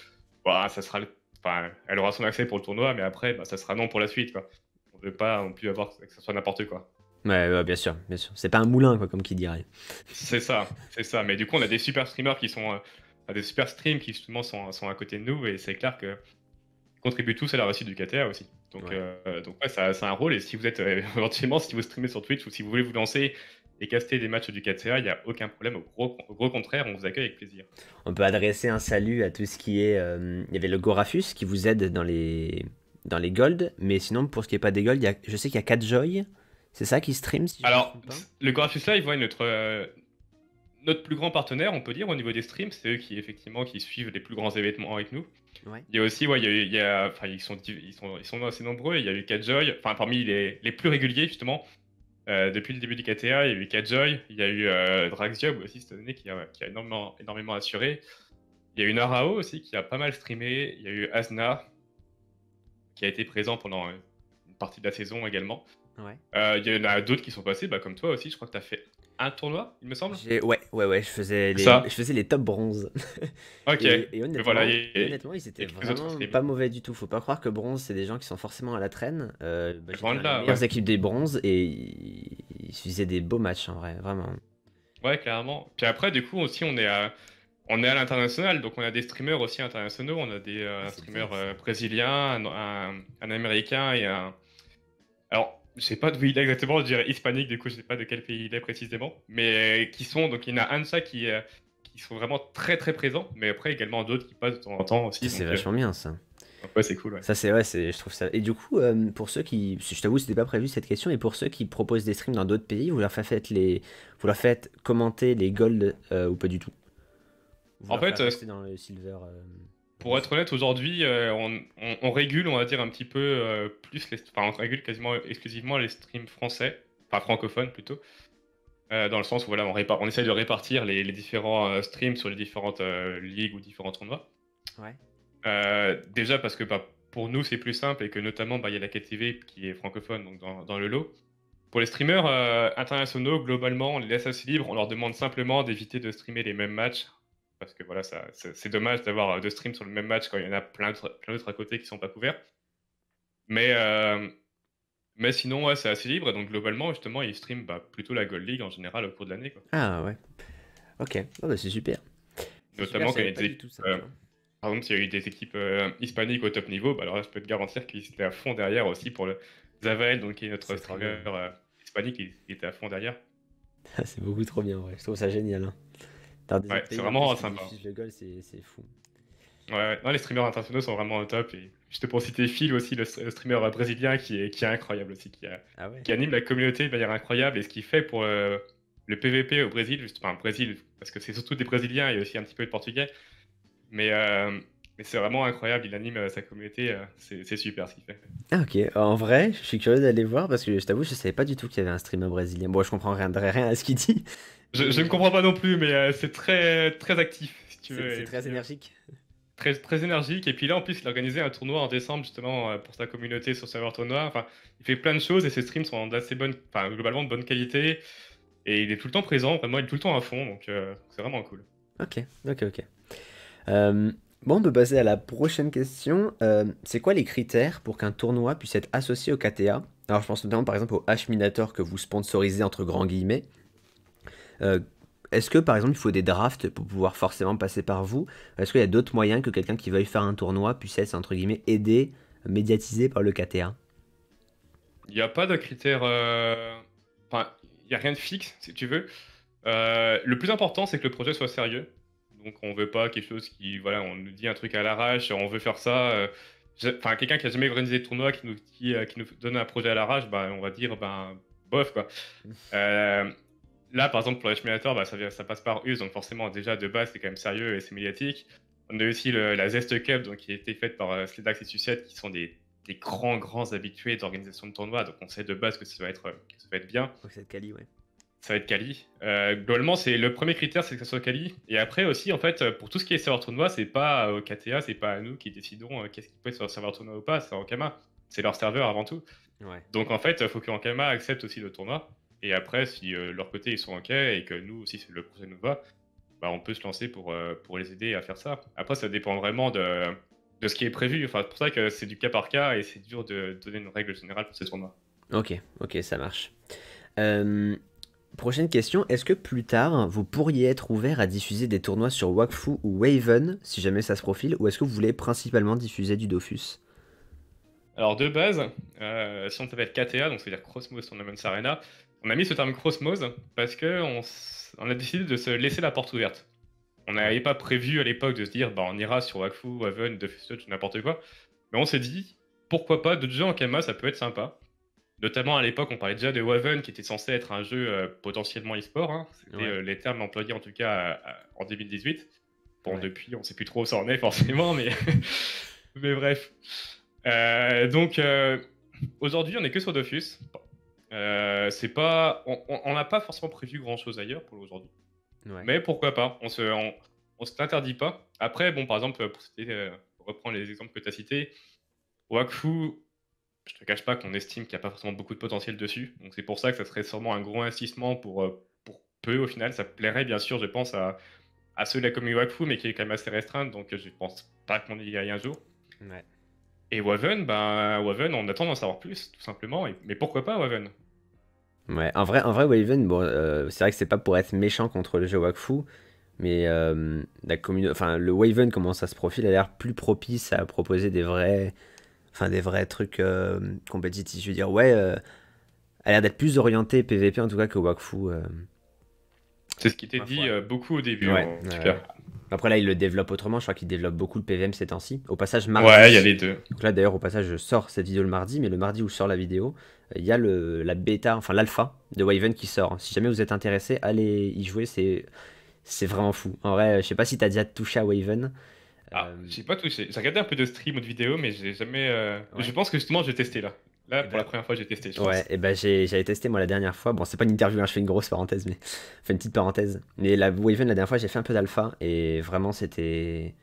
bah, ça sera le enfin, elle aura son accès pour le tournoi, mais après, bah, ça sera non pour la suite. Quoi. On ne veut pas non plus avoir que ça soit n'importe quoi. Ouais, bien sûr, bien sûr. C'est pas un moulin, quoi, comme qui dirait. C'est ça, c'est ça. Mais du coup, on a des super streamers qui sont, euh, des super streams qui justement sont, à côté de nous, et c'est clair que contribuent tous à la réussite du KTA aussi. Donc, euh, ça, a un rôle. Et si vous êtes euh, éventuellement, si vous streamez sur Twitch ou si vous voulez vous lancer et caster des matchs du 4CA, il n'y a aucun problème. Au gros, au contraire, on vous accueille avec plaisir. On peut adresser un salut à tout ce qui est. Euh, il y avait le Gorafus qui vous aide dans les, dans les golds, mais sinon, pour ce qui n'est pas des golds, je sais qu'il y a 4 Joy. C'est ça qui stream Alors, le Gorafus là, ils notre, euh, notre plus grand partenaire, on peut dire, au niveau des streams. C'est eux qui, effectivement, qui suivent les plus grands événements avec nous. Il y a aussi, il enfin, ils, sont, ils, sont, ils, sont, assez nombreux. Il y a eu 4 Joy, enfin, parmi les, les plus réguliers, justement. Euh, depuis le début du KTA, il y a eu Kajoy, il y a eu euh, aussi cette année qui a, énormément, assuré. Il y a eu Narao aussi qui a pas mal streamé. Il y a eu Asna qui a été présent pendant une partie de la saison également. Euh, il y en a d'autres qui sont passés, bah, comme toi aussi. Je crois que tu as fait un tournoi, il me semble Ouais, ouais, ouais, je faisais les, je faisais les top bronze. ok. Et, honnêtement, voilà, et, honnêtement, ils étaient vraiment pas mauvais du tout. Faut pas croire que bronze, c'est des gens qui sont forcément à la traîne. Euh, bah, les équipes des bronzes et ils faisaient des beaux matchs en vrai, vraiment. Ouais, clairement. Puis après, du coup, aussi, on est à, on est à l'international, donc on a des streamers aussi internationaux. On a des euh, ah, streamers euh, brésiliens, un, un américain et un. Alors, je sais pas de il est exactement, je dirais hispanique, du coup, je sais pas de quel pays il est précisément, mais euh, qui sont, donc il y en a un de ça qui, euh, qui sont vraiment très très présents, mais après également d'autres qui passent de temps en temps aussi. C'est euh, vachement bien ça. Ouais, c'est cool. Ça, c'est ouais, je trouve ça. Et du coup, pour ceux qui, je t'avoue, c'était pas prévu cette question, et pour ceux qui proposent des streams dans d'autres pays, vous leur faites les, vous leur faites commenter les gold ou pas du tout. Vous en fait, euh... dans le silver pour être honnête, aujourd'hui, euh, on, régule, on va dire, un petit peu euh, plus, les, enfin, on régule quasiment exclusivement les streams français, enfin francophones plutôt, euh, dans le sens où voilà, on, on essaye de répartir les, différents streams sur les différentes ligues ou différents tournois. Ouais. déjà parce que bah, pour nous, c'est plus simple et que notamment, bah, il y a la KTV qui est francophone donc dans, dans le lot. Pour les streamers internationaux, globalement, on les laisse assez libres, on leur demande simplement d'éviter de streamer les mêmes matchs parce que voilà, ça, c'est dommage d'avoir euh, deux streams sur le même match quand il y en a plein d'autres à côté qui ne sont pas couverts. Mais, euh, mais sinon, ouais, c'est assez libre. Donc globalement, justement, ils streament bah, plutôt la Gold League en général au cours de l'année. Ah ouais. Ok, ah, bah, c'est super. Notamment quand il y a euh, par exemple, s'il y a eu des équipes hispaniques au top niveau, bah, alors je peux te garantir qu'ils étaient à fond derrière aussi pour le donc qui est notre streamer hispanique, il était à fond derrière. c'est beaucoup trop bien, je trouve ça génial. Hein c'est vraiment sympa. c'est fou. les streamers internationaux sont vraiment au top. Et juste pour citer Phil aussi, le, streamer euh, brésilien qui est, qui est incroyable aussi, ah qui, anime la communauté de manière incroyable. Et ce qu'il fait pour euh, le PVP au Brésil, juste, Brésil, parce que c'est surtout des Brésiliens et aussi un petit peu de Portugais. Mais, euh, c'est vraiment incroyable. Il anime sa communauté. c'est super ce qu'il fait. Ah, ok. En vrai, je suis curieux d'aller voir parce que je t'avoue, je savais pas du tout qu'il y avait un streamer brésilien. Bon, je comprends rien, rien à ce qu'il dit. Je, ne comprends pas non plus, mais euh, c'est très, très actif, si tu veux. C'est très euh, énergique. Très, très énergique. Et puis là, en plus, il a organisé un tournoi en décembre, justement, euh, pour sa communauté sur serveur tournoi. Enfin, il fait plein de choses et ses streams sont assez bonnes, enfin, globalement de bonne qualité. Et il est tout le temps présent, vraiment, il est tout le temps à fond, donc c'est vraiment cool. Ok, ok, ok. bon, on peut passer à la prochaine question. c'est quoi les critères pour qu'un tournoi puisse être associé au KTA Alors, je pense notamment par exemple au H-Minator que vous sponsorisez entre grands guillemets. Euh, est-ce que par exemple il faut des drafts pour pouvoir forcément passer par vous Est-ce qu'il y a d'autres moyens que quelqu'un qui veuille faire un tournoi puisse être entre guillemets aidé, médiatisé par le KTA Il n'y a pas de critères. Euh, enfin, il n'y a rien de fixe si tu veux. Euh, le plus important c'est que le projet soit sérieux. Donc on veut pas quelque chose qui. Voilà, on nous dit un truc à l'arrache, on veut faire ça. Enfin, quelqu'un qui a jamais organisé de tournoi, qui nous, qui, qui nous donne un projet à l'arrache, bah, on va dire, ben, bof, quoi. Là, par exemple, pour les bah, ça, passe par US, donc forcément, déjà, de base, c'est quand même sérieux et c'est médiatique. On a aussi la Zest Cup, donc, qui a été faite par euh, Sledax et Sucette, qui sont des, grands, grands habitués d'organisation de tournois. Donc, on sait de base que ça va être, euh, que ça va être bien. Ça va être quali, ouais. Ça va être quali. Euh, globalement, c'est le premier critère, c'est que ça soit quali. Et après aussi, en fait, pour tout ce qui est serveur tournoi, c'est pas au KTA, c'est pas à nous qui décidons qu'est-ce qui peut être sur le serveur tournoi ou pas, c'est Ankama. C'est leur serveur avant tout. Donc, en fait, il faut que Ankama accepte aussi le tournoi. Et après, si euh, leur côté ils sont OK et que nous aussi le projet nous va, bah, on peut se lancer pour, euh, pour les aider à faire ça. Après, ça dépend vraiment de, ce qui est prévu. Enfin, c'est pour ça que c'est du cas par cas et c'est dur de donner une règle générale pour ces tournois. Ok, ok, ça marche. Euh, prochaine question, est-ce que plus tard, vous pourriez être ouvert à diffuser des tournois sur Wakfu ou Waven, si jamais ça se profile, ou est-ce que vous voulez principalement diffuser du Dofus Alors de base, si on s'appelle KTA, donc c'est-à-dire Cross Tournament Arena, on a mis ce terme crossmose parce qu'on on a décidé de se laisser la porte ouverte. On n'avait pas prévu à l'époque de se dire bah, on ira sur Wakfu, Waven, tu n'importe quoi. Mais on s'est dit pourquoi pas de jeux en Kama, ça peut être sympa. Notamment à l'époque, on parlait déjà de Waven qui était censé être un jeu euh, potentiellement e-sport. Hein. C'était euh, les termes employés en tout cas en 2018. Bon, depuis, on ne sait plus trop où ça en est forcément, mais, bref. Euh, donc aujourd'hui, on n'est que sur Dofus. Euh, c'est pas, on n'a pas forcément prévu grand chose ailleurs pour aujourd'hui. Mais pourquoi pas On se, on, pas. Après, bon, par exemple, pour, euh, reprendre les exemples que tu as cités, Wakfu, je te cache pas qu'on estime qu'il n'y a pas forcément beaucoup de potentiel dessus. Donc c'est pour ça que ça serait sûrement un gros investissement pour, euh, pour peu au final. Ça plairait bien sûr, je pense, à, à ceux de la communauté Wakfu, mais qui est quand même assez restreinte. Donc je pense pas qu'on y aille un jour. Et Waven, ben, Waven, on attend d'en savoir plus, tout simplement. mais pourquoi pas Waven Ouais, en vrai, en vrai Waven, bon, euh, c'est vrai que c'est pas pour être méchant contre le jeu Wakfu, mais euh, la commune, enfin, le Waven, comment ça se profile, a l'air plus propice à proposer des vrais, enfin, des vrais trucs euh, compétitifs. Je veux dire, ouais, a l'air d'être plus orienté PVP en tout cas que Wakfu. C'est ce qui était dit euh, beaucoup au début. Après là, il le développe autrement. Je crois qu'il développe beaucoup le PVM ces temps-ci. Au passage, mardi. Ouais, il y a les deux. Donc là, d'ailleurs, au passage, je sors cette vidéo le mardi, mais le mardi où je sors la vidéo, euh, il y a la bêta, enfin l'alpha de Waven qui sort. Si jamais vous êtes intéressé, allez y jouer. C'est vraiment fou. En vrai, je sais pas si t'as déjà touché à Waven. Ah, euh, j'ai pas touché. J'ai regardé un peu de stream ou de vidéo, mais j'ai jamais. Je pense que justement, j'ai testé là. Là, pour bah, la première fois, j'ai testé. ouais, et ben j'avais testé moi la dernière fois. Bon, c'est pas une interview, hein, je fais une grosse parenthèse, mais. Enfin, une petite parenthèse. Mais la Waven, la dernière fois, j'ai fait un peu d'alpha et vraiment, c'était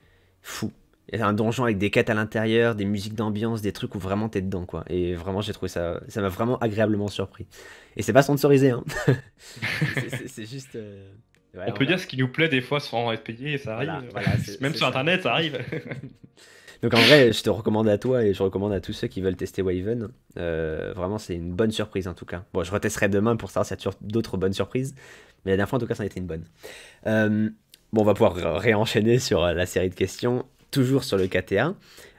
fou. un donjon avec des quêtes à l'intérieur, des musiques d'ambiance, des trucs où vraiment t'es dedans, quoi. Et vraiment, j'ai trouvé ça. Ça m'a vraiment agréablement surpris. Et c'est pas sponsorisé, hein. c'est juste. Euh, on, peut dire ce qui nous plaît des fois sans être payé, ça arrive. Même sur internet, ça arrive. Donc en vrai, je te recommande à toi et je recommande à tous ceux qui veulent tester Waven. Euh, vraiment, c'est une bonne surprise en tout cas. Bon, je retesterai demain pour savoir s'il y a d'autres bonnes surprises. Mais la dernière fois, en tout cas, ça a été une bonne. Euh, bon, on va pouvoir réenchaîner sur euh, la série de questions, toujours sur le KTA.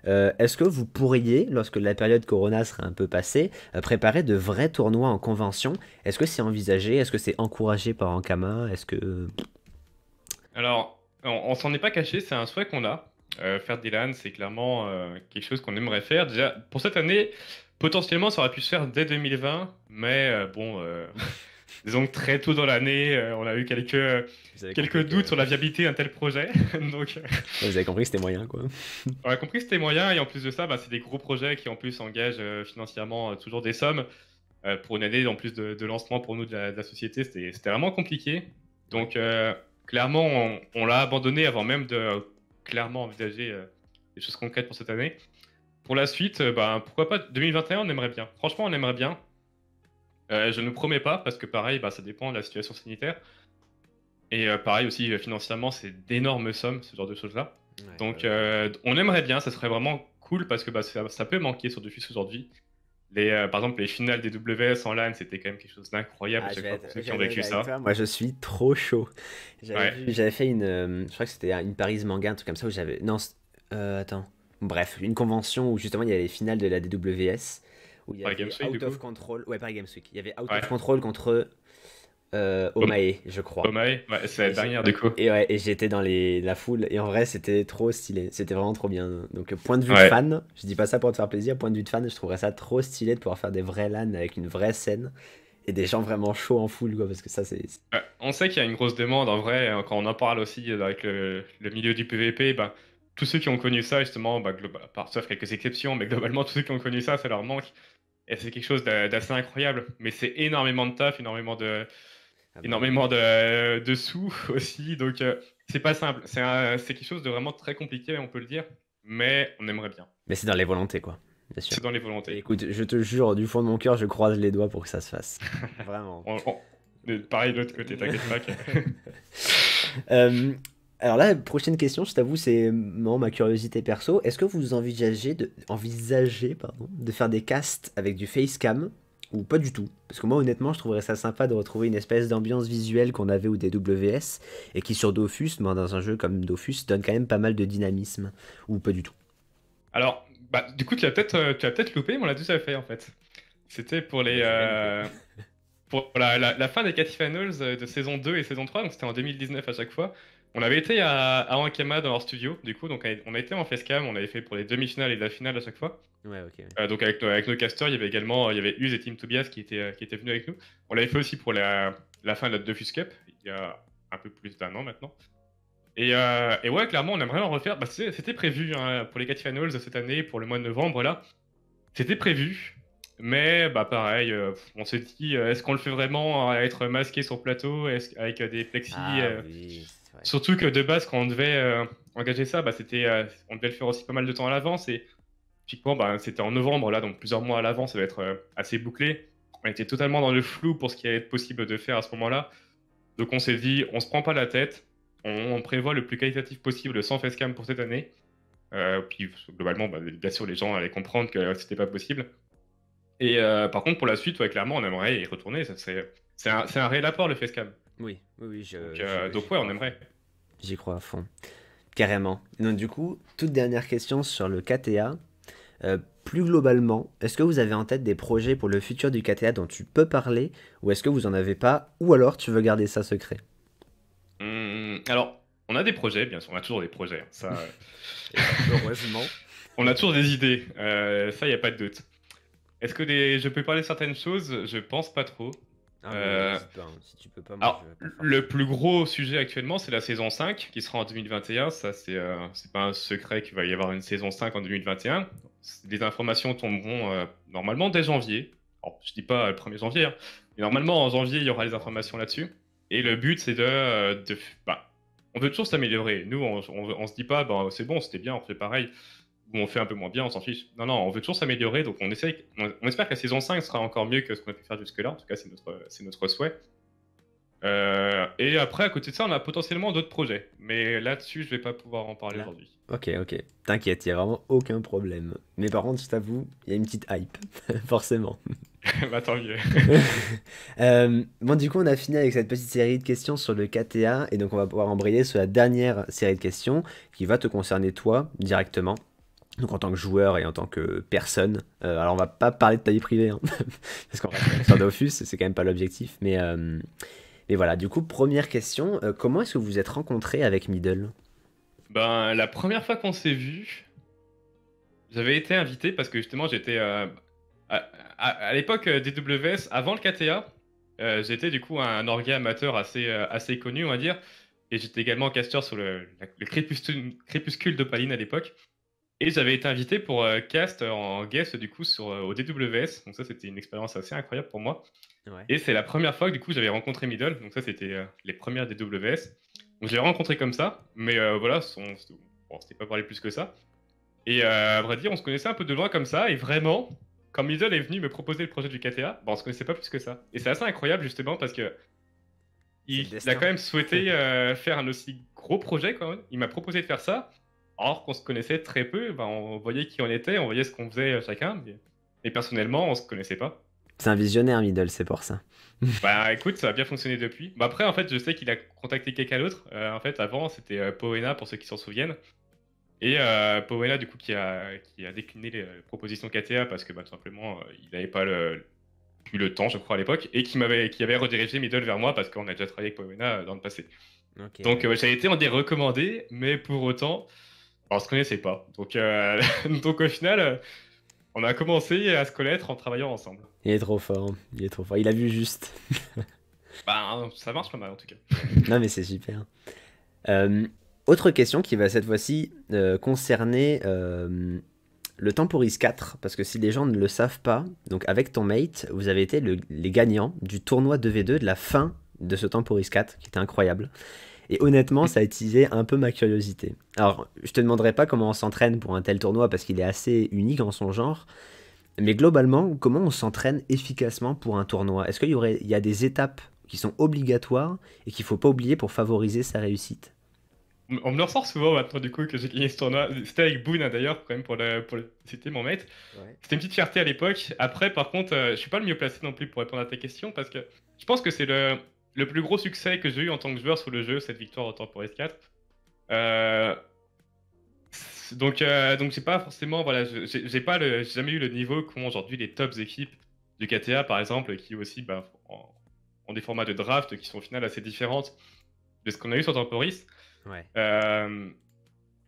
Est-ce que vous pourriez, lorsque la période Corona sera un peu passée, préparer de vrais tournois en convention Est-ce que c'est envisagé Est-ce que c'est encouragé par Ankama Est-ce que... Alors, on, on s'en est pas caché, c'est un souhait qu'on a. Euh, faire des LAN, c'est clairement euh, quelque chose qu'on aimerait faire. Déjà, pour cette année, potentiellement, ça aurait pu se faire dès 2020, mais euh, bon, disons que très tôt dans l'année, on a eu quelques, quelques doutes sur la viabilité d'un tel projet. Donc, Vous avez compris que c'était moyen, quoi. on a compris que c'était moyen, et en plus de ça, bah, c'est des gros projets qui, en plus, engagent financièrement toujours des sommes. pour une année, en plus de, lancement pour nous de la, société, c'était vraiment compliqué. Donc, clairement, on l'a abandonné avant même de clairement envisager euh, des choses concrètes pour cette année. Pour la suite, euh, bah, pourquoi pas 2021, on aimerait bien. Franchement, on aimerait bien. Euh, je ne promets pas parce que pareil, bah, ça dépend de la situation sanitaire. Et pareil aussi, financièrement, c'est d'énormes sommes, ce genre de choses-là. Donc, on aimerait bien, ça serait vraiment cool parce que bah, ça, peut manquer sur Dofus aujourd'hui. Les, euh, par exemple, les finales des WS en LAN, c'était quand même quelque chose d'incroyable ah, qui ont vécu ça. moi, je suis trop chaud. J'avais fait une. Euh, je crois que c'était une Paris Manga, un truc comme ça, où j'avais. Non, euh, attends. Bref, une convention où justement il y avait les finales de la DWS. Où il y avait Out of Control. Ouais, Paris Games Week. Il y avait Out of Control contre euh, Omae, je crois. Omae, c'est la dernière du coup. Et, ouais, et j'étais dans les... la foule, et en vrai, c'était trop stylé, c'était vraiment trop bien. Donc, point de vue de fan, je dis pas ça pour te faire plaisir, point de vue de fan, je trouverais ça trop stylé de pouvoir faire des vrais LAN avec une vraie scène et des gens vraiment chauds en foule, quoi, parce que ça, c'est. Euh, on sait qu'il y a une grosse demande, en vrai, euh, quand on en parle aussi euh, avec le, milieu du PVP, bah, ben, tous ceux qui ont connu ça, justement, ben, ben, par, sauf quelques exceptions, mais globalement, tous ceux qui ont connu ça, ça leur manque. Et c'est quelque chose d'assez incroyable, mais c'est énormément de taf, énormément de, ah, énormément de, sous aussi. Donc, euh, c'est pas simple. C'est quelque chose de vraiment très compliqué, on peut le dire. Mais on aimerait bien. Mais c'est dans les volontés, quoi. C'est dans les volontés. Écoute, je te jure, du fond de mon cœur, je croise les doigts pour que ça se fasse. Vraiment. pareil de l'autre côté, t'inquiète pas. Euh, alors là, prochaine question, je t'avoue, c'est ma curiosité perso. Est-ce que vous envisagez de, envisager pardon, de faire des casts avec du facecam ou pas du tout. Parce que moi, honnêtement, je trouverais ça sympa de retrouver une espèce d'ambiance visuelle qu'on avait ou des WS, et qui sur Dofus, ben, dans un jeu comme Dofus, donne quand même pas mal de dynamisme, ou pas du tout. Alors, bah, du coup, tu as peut-être euh, peut loupé, mais on l'a déjà fait en fait. C'était pour les. Euh, pour la, fin des Finals euh, de saison 2 et saison 3, donc c'était en 2019 à chaque fois. On avait été à, à Ankama dans leur studio, du coup, donc on a été en facecam, on avait fait pour les demi-finales et la finale à chaque fois. Ouais, ok. Euh, donc avec, avec, nos casters, il y avait également il y avait Uz et Team Tobias qui étaient, euh, qui étaient venus avec nous. On l'avait fait aussi pour la, fin de la Defus Cup, il y a un peu plus d'un an maintenant. Et, euh, et, ouais, clairement, on aimerait en refaire. Bah, c'était prévu hein, pour les 4 finals cette année, pour le mois de novembre, là. C'était prévu. Mais bah pareil, on s'est dit, est-ce qu'on le fait vraiment à être masqué sur plateau, avec des plexis ah Surtout que de base, quand on devait euh, engager ça, bah, c'était, euh, on devait le faire aussi pas mal de temps à l'avance. Et typiquement, bah, c'était en novembre, là, donc plusieurs mois à l'avance, ça va être euh, assez bouclé. On était totalement dans le flou pour ce qui allait être possible de faire à ce moment-là. Donc on s'est dit, on se prend pas la tête, on, prévoit le plus qualitatif possible sans facecam pour cette année. puis globalement, bah, bien sûr, les gens allaient comprendre que c'était pas possible. Et par contre, pour la suite, clairement, on aimerait y retourner. c'est, c'est, un, c'est réel apport le facecam. Oui, oui, oui. Je, donc, ouais, on aimerait. J'y crois à fond. Carrément. Donc du coup, toute dernière question sur le KTA. Euh, plus globalement, est-ce que vous avez en tête des projets pour le futur du KTA dont tu peux parler ou est-ce que vous en avez pas ou alors tu veux garder ça secret mmh, Alors, on a des projets, bien sûr, on a toujours des projets. Hein, ça, heureusement. on a toujours des idées, euh, ça, il n'y a pas de doute. Est-ce que je peux parler de certaines choses Je pense pas trop. Ah, euh, tu peux alors, le plus gros sujet actuellement, c'est la saison 5 qui sera en 2021. Ça, c'est euh, c'est pas un secret qu'il va y avoir une saison 5 en 2021. Les informations tomberont euh, normalement dès janvier. je dis pas le 1er janvier, hein, mais normalement en janvier, il y aura les informations là-dessus. Et le but, c'est de. de bah, on veut toujours s'améliorer. Nous, on, se dit pas, bah, c'est bon, c'était bien, on fait pareil où on fait un peu moins bien, on s'en fiche. Non, non, on veut toujours s'améliorer, donc on, essaye, on, espère que la saison 5 sera encore mieux que ce qu'on a pu faire jusque-là, en tout cas c'est notre, c'est notre souhait. Euh, et après, à côté de ça, on a potentiellement d'autres projets, mais là-dessus, je vais pas pouvoir en parler aujourd'hui. Ok, ok, t'inquiète, il n'y a vraiment aucun problème. Mais par contre, je t'avoue, il y a une petite hype, forcément. bah tant mieux. Euh, bon, du coup, on a fini avec cette petite série de questions sur le KTA, et donc on va pouvoir embrayer sur la dernière série de questions qui va te concerner toi directement donc en tant que joueur et en tant que personne, euh, alors on va pas parler de ta vie privée, hein. parce qu'en fait, c'est quand même pas l'objectif, mais, euh, voilà, du coup, première question, euh, comment est-ce que vous vous êtes rencontré avec Middle Ben, la première fois qu'on s'est vu, j'avais été invité parce que justement, j'étais à, l'époque des l'époque DWS, avant le KTA, j'étais du coup un orgue amateur assez, assez connu, on va dire, et j'étais également casteur sur le, crépuscule, de Paline à l'époque. Et j'avais été invité pour euh, cast en guest du coup sur euh, au DWS. Donc ça c'était une expérience assez incroyable pour moi. Et c'est la première fois que du coup j'avais rencontré Middle. Donc ça c'était euh, les premières DWS. Donc je l'ai rencontré comme ça, mais voilà, on s'était pas parlé plus que ça. Et à vrai dire, on se connaissait un peu de loin comme ça. Et vraiment, quand Middle est venu me proposer le projet du KTA, bon, on se connaissait pas plus que ça. Et c'est assez incroyable justement parce que il, a quand même souhaité faire un aussi gros projet quoi Il m'a proposé de faire ça alors qu'on se connaissait très peu, ben, on voyait qui on était, on voyait ce qu'on faisait euh, chacun, mais, et personnellement, on se connaissait pas. C'est un visionnaire, Middle, c'est pour ça. bah écoute, ça a bien fonctionné depuis. Mais bah, après, en fait, je sais qu'il a contacté quelqu'un d'autre. Euh, en fait, avant, c'était euh, Poena, pour ceux qui s'en souviennent. Et Poena, du coup, qui a, qui a décliné les propositions KTA parce que, bah, tout simplement, il n'avait pas le, le temps, je crois, à l'époque, et qui, m'avait, qui avait redirigé Middle vers moi parce qu'on a déjà travaillé avec Poena dans le passé. Donc, ça a été en des recommandés, mais pour autant, on se connaissait pas. Donc, euh, donc au final, euh, on a commencé à se connaître en travaillant ensemble. Il est trop fort, il est trop fort. Il a vu juste. bah, ça marche pas mal en tout cas. non, mais c'est super. Euh, autre question qui va cette fois-ci concerner le Temporis 4, parce que si les gens ne le savent pas, donc avec ton mate, vous avez été les gagnants du tournoi 2v2 de la fin de ce Temporis 4, qui était incroyable. Et honnêtement, ça a utilisé un peu ma curiosité. Alors, je te demanderai pas comment on s'entraîne pour un tel tournoi parce qu'il est assez unique en son genre. Mais globalement, comment on s'entraîne efficacement pour un tournoi Est-ce qu'il y, aurait, il a des étapes qui sont obligatoires et qu'il faut pas oublier pour favoriser sa réussite on me le ressort souvent maintenant du coup que j'ai gagné ce tournoi. C'était avec Boone hein, d'ailleurs, quand même, pour, c'était mon maître. C'était une petite fierté à l'époque. Après, par contre, euh, je suis pas le mieux placé non plus pour répondre à ta question parce que je pense que c'est le, le plus gros succès que j'ai eu en tant que joueur sur le jeu, cette victoire au Temporis 4 euh, donc, euh, donc j'ai pas forcément, voilà, j'ai pas jamais eu le niveau qu'ont aujourd'hui les tops équipes du KTA par exemple, qui aussi ben, ont, des formats de draft qui sont au final assez différents de ce qu'on a eu sur Temporis. Euh,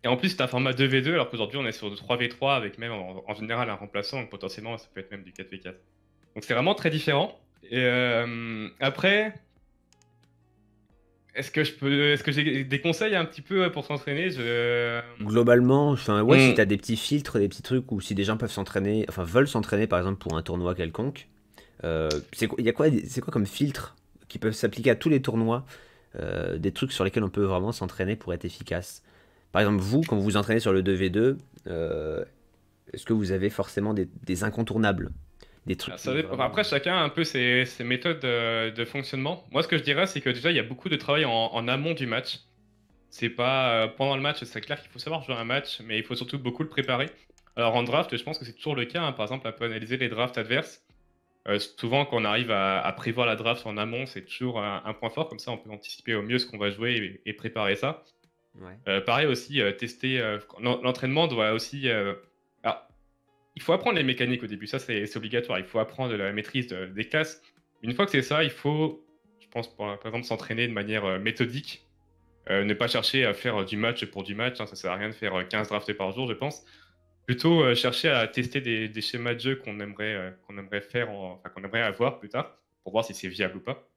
et en plus, c'est un format 2v2, alors qu'aujourd'hui on est sur 3v3 avec même en, général un remplaçant, potentiellement ça peut être même du 4v4. Donc c'est vraiment très différent. Et après, est-ce que je peux, que j'ai des conseils un petit peu euh, pour s'entraîner euh, Globalement, enfin, ouais, mm. des petits filtres, des petits trucs, ou si des gens peuvent s'entraîner, enfin veulent s'entraîner par exemple pour un tournoi quelconque, euh, c'est quoi, y quoi, c'est quoi comme filtre qui peuvent s'appliquer à tous les tournois, des trucs sur lesquels on peut vraiment s'entraîner pour être efficace. Par exemple, vous, quand vous vous entraînez sur le 2v2, est-ce que vous avez forcément des incontournables trucs. Ah, après, chacun a un peu ses, méthodes de, fonctionnement. Moi, ce que je dirais, c'est que déjà, il y a beaucoup de travail en, amont du match. C'est pas euh, pendant le match, c'est clair qu'il faut savoir jouer un match, mais il faut surtout beaucoup le préparer. Alors en draft, je pense que c'est toujours le cas. Hein. Par exemple, on peut analyser les drafts adverses. Euh, souvent, quand on arrive à, prévoir la draft en amont, c'est toujours un, point fort. Comme ça, on peut anticiper au mieux ce qu'on va jouer et, préparer ça. Euh, pareil aussi, tester. l'entraînement doit aussi il faut apprendre les mécaniques au début, ça c'est obligatoire. Il faut apprendre la maîtrise des classes. Une fois que c'est ça, il faut, je pense, par, exemple, s'entraîner de manière euh, méthodique. Euh, ne pas chercher à faire du match pour du match, ça hein, ça sert à rien de faire 15 euh, draftés par jour, je pense. Plutôt chercher à tester des, schémas de jeu qu'on aimerait, qu'on aimerait faire, enfin, qu'on aimerait avoir plus tard, pour voir si c'est viable ou pas.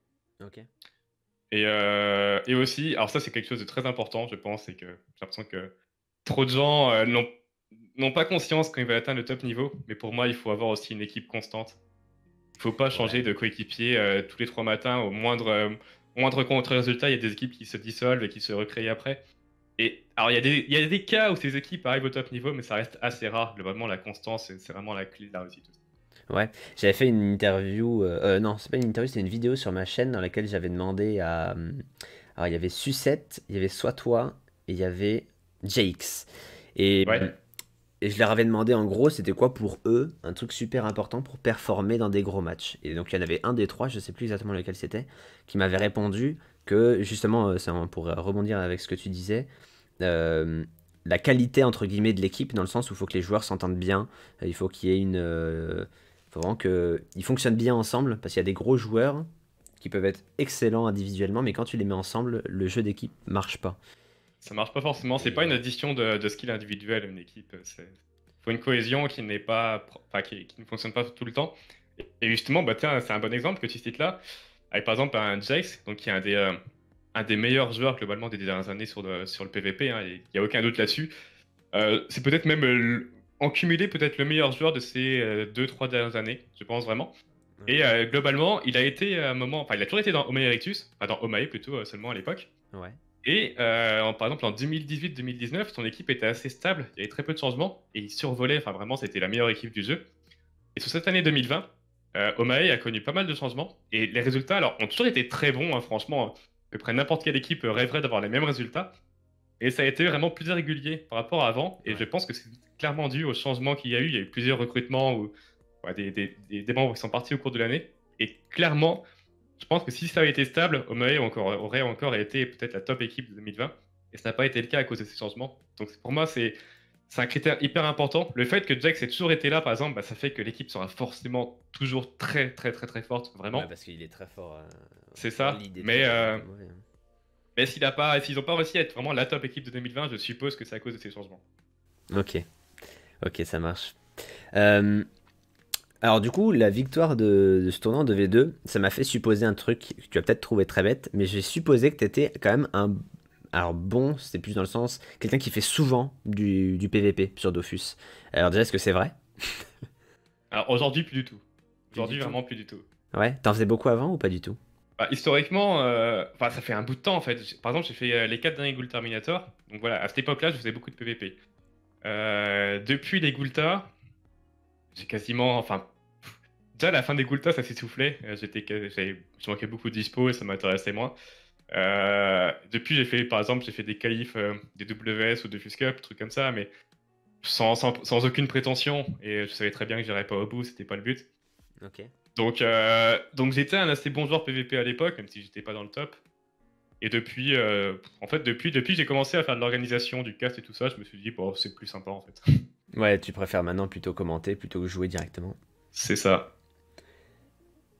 Ok. Et, et aussi, alors ça c'est quelque chose de très important, je pense, et que j'ai l'impression que trop de gens n'ont n'ont pas conscience quand ils veulent atteindre le top niveau, mais pour moi, il faut avoir aussi une équipe constante. Il ne faut pas changer de coéquipier euh, tous les trois matins au moindre, euh, moindre contre-résultat. Il y a des équipes qui se dissolvent et qui se recréent après. Et alors, il y, a des, il y a des cas où ces équipes arrivent au top niveau, mais ça reste assez rare. Globalement, la constance, c'est vraiment la clé de la réussite. Ouais, j'avais fait une interview. Non, euh, non, c'est pas une interview, c'est une vidéo sur ma chaîne dans laquelle j'avais demandé à. Alors, il y avait Sucette, il y avait Soit Toi et il y avait JX. Et ouais. Et je leur avais demandé en gros c'était quoi pour eux un truc super important pour performer dans des gros matchs. Et donc il y en avait un des trois, je sais plus exactement lequel c'était, qui m'avait répondu que justement, ça euh, pourrait rebondir avec ce que tu disais, euh, la qualité entre guillemets de l'équipe dans le sens où il faut que les joueurs s'entendent bien, euh, il faut qu'il y ait une... Il faut vraiment qu'ils fonctionnent bien ensemble parce qu'il y a des gros joueurs qui peuvent être excellents individuellement mais quand tu les mets ensemble, le jeu d'équipe marche pas ça marche pas forcément. C'est pas une addition de, de skill individuel, une équipe. Il faut une cohésion qui n'est pas, enfin, qui, ne fonctionne pas tout le temps. Et justement, bah, tiens, c'est un bon exemple que tu cites là, avec par exemple un Jax, donc qui est un des, euh, un des meilleurs joueurs globalement des dernières années sur le, sur le PvP. Hein. Il y n'y a aucun doute là-dessus. Euh, c'est peut-être même euh, en cumulé peut-être le meilleur joueur de ces 2-3 dernières années, je pense vraiment. Et globalement, il a été un moment, enfin, il a toujours été dans Omae Erectus, enfin, dans Omae plutôt seulement à l'époque. Ouais. Et euh, par exemple, en 2018-2019, son équipe était assez stable, il y avait très peu de changements, et il survolait, enfin vraiment, c'était la meilleure équipe du jeu. Et sur cette année 2020, euh, Omae a connu pas mal de changements, et les résultats, alors, ont toujours été très bons, hein, franchement, hein. à peu près n'importe quelle équipe rêverait d'avoir les mêmes résultats, et ça a été vraiment plus irrégulier par rapport à avant, et je pense que c'est clairement dû aux changements qu'il y a eu, il y a eu plusieurs recrutements ou des, des membres qui sont partis au cours de l'année, et clairement, je pense que si ça avait été stable, Omae encore, aurait encore été peut-être la top équipe de 2020. Et ça n'a pas été le cas à cause de ces changements. Donc pour moi, c'est un critère hyper important. Le fait que Jack ait toujours été là, par exemple, bah, ça fait que l'équipe sera forcément toujours très, très, très, très forte, vraiment. parce qu'il est très fort. Hein. c'est ça. Mais, euh, mais s'ils n'ont pas, réussi à être vraiment la top équipe de 2020, je suppose que c'est à cause de ces changements. Ok. Ok, ça marche. Euh, alors du coup, la victoire de, ce tournant de V2, ça m'a fait supposer un truc que tu vas peut-être trouver très bête, mais j'ai supposé que tu étais quand même un... Alors bon, c'était plus dans le sens, quelqu'un qui fait souvent du, PVP sur Dofus. Alors déjà, est-ce que c'est vrai Alors aujourd'hui, plus du tout. Aujourd'hui, vraiment plus du tout. Ouais, t'en faisais beaucoup avant ou pas du tout bah, historiquement, euh, ça fait un bout de temps en fait. Par exemple, j'ai fait euh, les 4 derniers Ghoul Terminator. Donc voilà, à cette époque-là, je faisais beaucoup de PVP. Euh, depuis les Ghoul j'ai quasiment, enfin déjà, la fin des Gultas, ça s'essoufflait. Euh, j'étais, je manquais beaucoup de dispo et ça m'intéressait moins. Euh, depuis, j'ai fait, par exemple, j'ai fait des qualifs euh, des WS ou de FUSCUP trucs comme ça, mais sans, sans, aucune prétention. Et je savais très bien que j'irais pas au bout, c'était pas le but. Ok. Donc, donc j'étais un assez bon joueur PVP à l'époque, même si j'étais pas dans le top. Et depuis, en fait, depuis, depuis j'ai commencé à faire de l'organisation du cast et tout ça, je me suis dit, bon, c'est plus sympa en fait. Ouais, tu préfères maintenant plutôt commenter plutôt que jouer directement. C'est ça.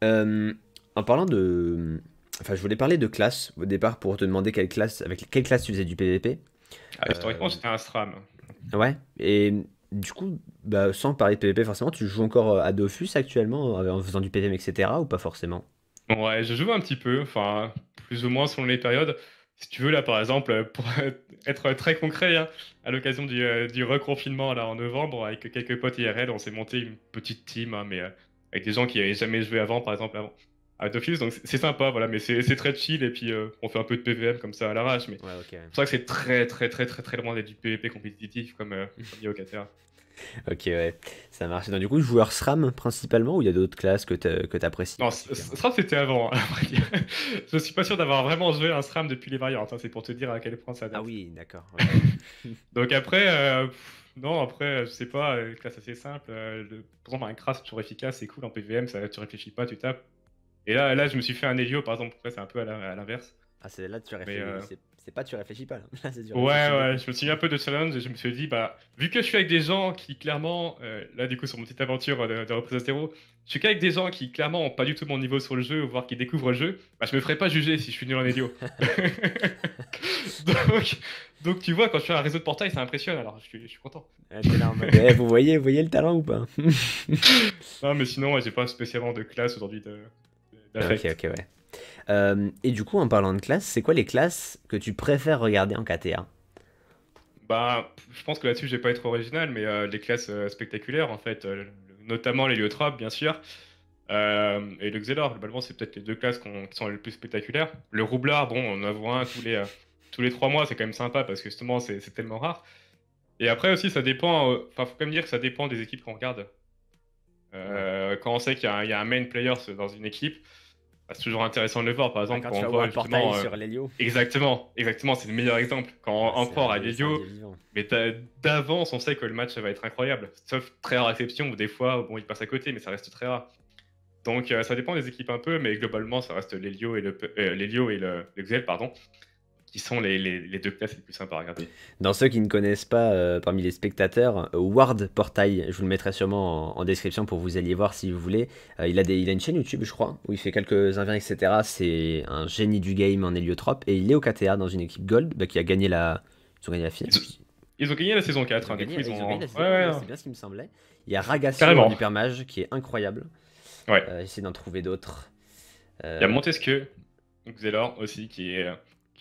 Euh, en parlant de. Enfin, je voulais parler de classe au départ pour te demander quelle classe, avec quelle classe tu faisais du PVP. Ah, bah, historiquement, c'était un SRAM. Ouais, et du coup, bah, sans parler de PVP, forcément, tu joues encore euh, à Dofus actuellement en faisant du PVM, etc. ou pas forcément Ouais, je joue un petit peu, enfin, plus ou moins selon les périodes. Si tu veux, là, par exemple, euh, pour être très concret, hein, à l'occasion du, reconfinement là, en novembre, avec quelques potes IRL, on s'est monté une petite team, hein, mais avec des gens qui n'avaient jamais joué avant, par exemple, avant. À Dofus, donc c'est sympa, voilà, mais c'est très chill et puis euh, on fait un peu de PVM comme ça à l'arrache, mais c'est vrai que c'est très très très très très loin d'être du PVP compétitif comme, au euh, comme Ok, ouais, ça marche. Donc, du coup, joueur SRAM principalement, ou il y a d'autres classes que tu apprécies Non, SRAM c'était avant. Hein, je suis pas sûr d'avoir vraiment joué un SRAM depuis les variantes, hein, c'est pour te dire à quel point ça date. Ah oui, d'accord. Donc après, euh, non, après, je sais pas, euh, une classe assez simple. Euh, le, par exemple, un crash toujours efficace, c'est cool en PVM, ça, tu réfléchis pas, tu tapes. Et là, là, je me suis fait un Elio par exemple, c'est un peu à l'inverse. Ah, c'est là tu réfléchis, c'est pas tu réfléchis pas. Là. ouais, ouais, je me suis mis un peu de challenge et je me suis dit, bah, vu que je suis avec des gens qui clairement, euh, là du coup sur mon petite aventure euh, de, de je suis qu'avec des gens qui clairement ont pas du tout mon niveau sur le jeu, voire qui découvrent le jeu, bah, je me ferai pas juger si je suis nul en idiot. donc, donc, tu vois, quand je suis un réseau de portail, ça impressionne, alors je suis, content. Eh, vous, voyez, vous voyez le talent ou pas Non, mais sinon, j'ai pas spécialement de classe aujourd'hui de, ah, Ok, ok, ouais. Euh, et du coup, en parlant de classes c'est quoi les classes que tu préfères regarder en KTA bah, je pense que là-dessus, je vais pas être original, mais euh, les classes euh, spectaculaires, en fait, notamment notamment l'héliotrope, bien sûr, et le Xelor. Globalement, c'est peut-être les deux classes qui sont les plus spectaculaires. Le Roublard, bon, on en voit un tous les, tous les trois mois, c'est quand même sympa parce que justement, c'est tellement rare. Et après aussi, ça dépend, enfin, faut quand même dire que ça dépend des équipes qu'on regarde. Quand on sait qu'il y, a un main player dans une équipe, bah, c'est toujours intéressant de le voir, par exemple, quand, tu on voit justement, euh, sur l'Hélio Exactement, exactement, c'est le meilleur exemple. Quand ah, on Empereur à l'Hélio mais d'avance, on sait que le match va être incroyable. Sauf très rare exception où des fois, bon, il passe à côté, mais ça reste très rare. Donc euh, ça dépend des équipes un peu, mais globalement, ça reste l'Hélio et le, euh, et le, pardon, sont les, deux classes les plus sympas à regarder. Dans ceux qui ne connaissent pas euh, parmi les spectateurs, euh, Ward Portail, je vous le mettrai sûrement en, description pour vous alliez voir si vous voulez. Euh, il, a des, a une chaîne YouTube, je crois, où il fait quelques invents, etc. C'est un génie du game en héliotrope. Et il est au KTA dans une équipe Gold bah, qui a gagné la. Ils ont gagné la finale. Ils ont gagné la saison 4. Hein, c'est bien ce qui me semblait. Il y a Ragazzo du Permage qui est incroyable. Ouais. essayer d'en trouver d'autres. Il y a Montesquieu, Xelor aussi, qui est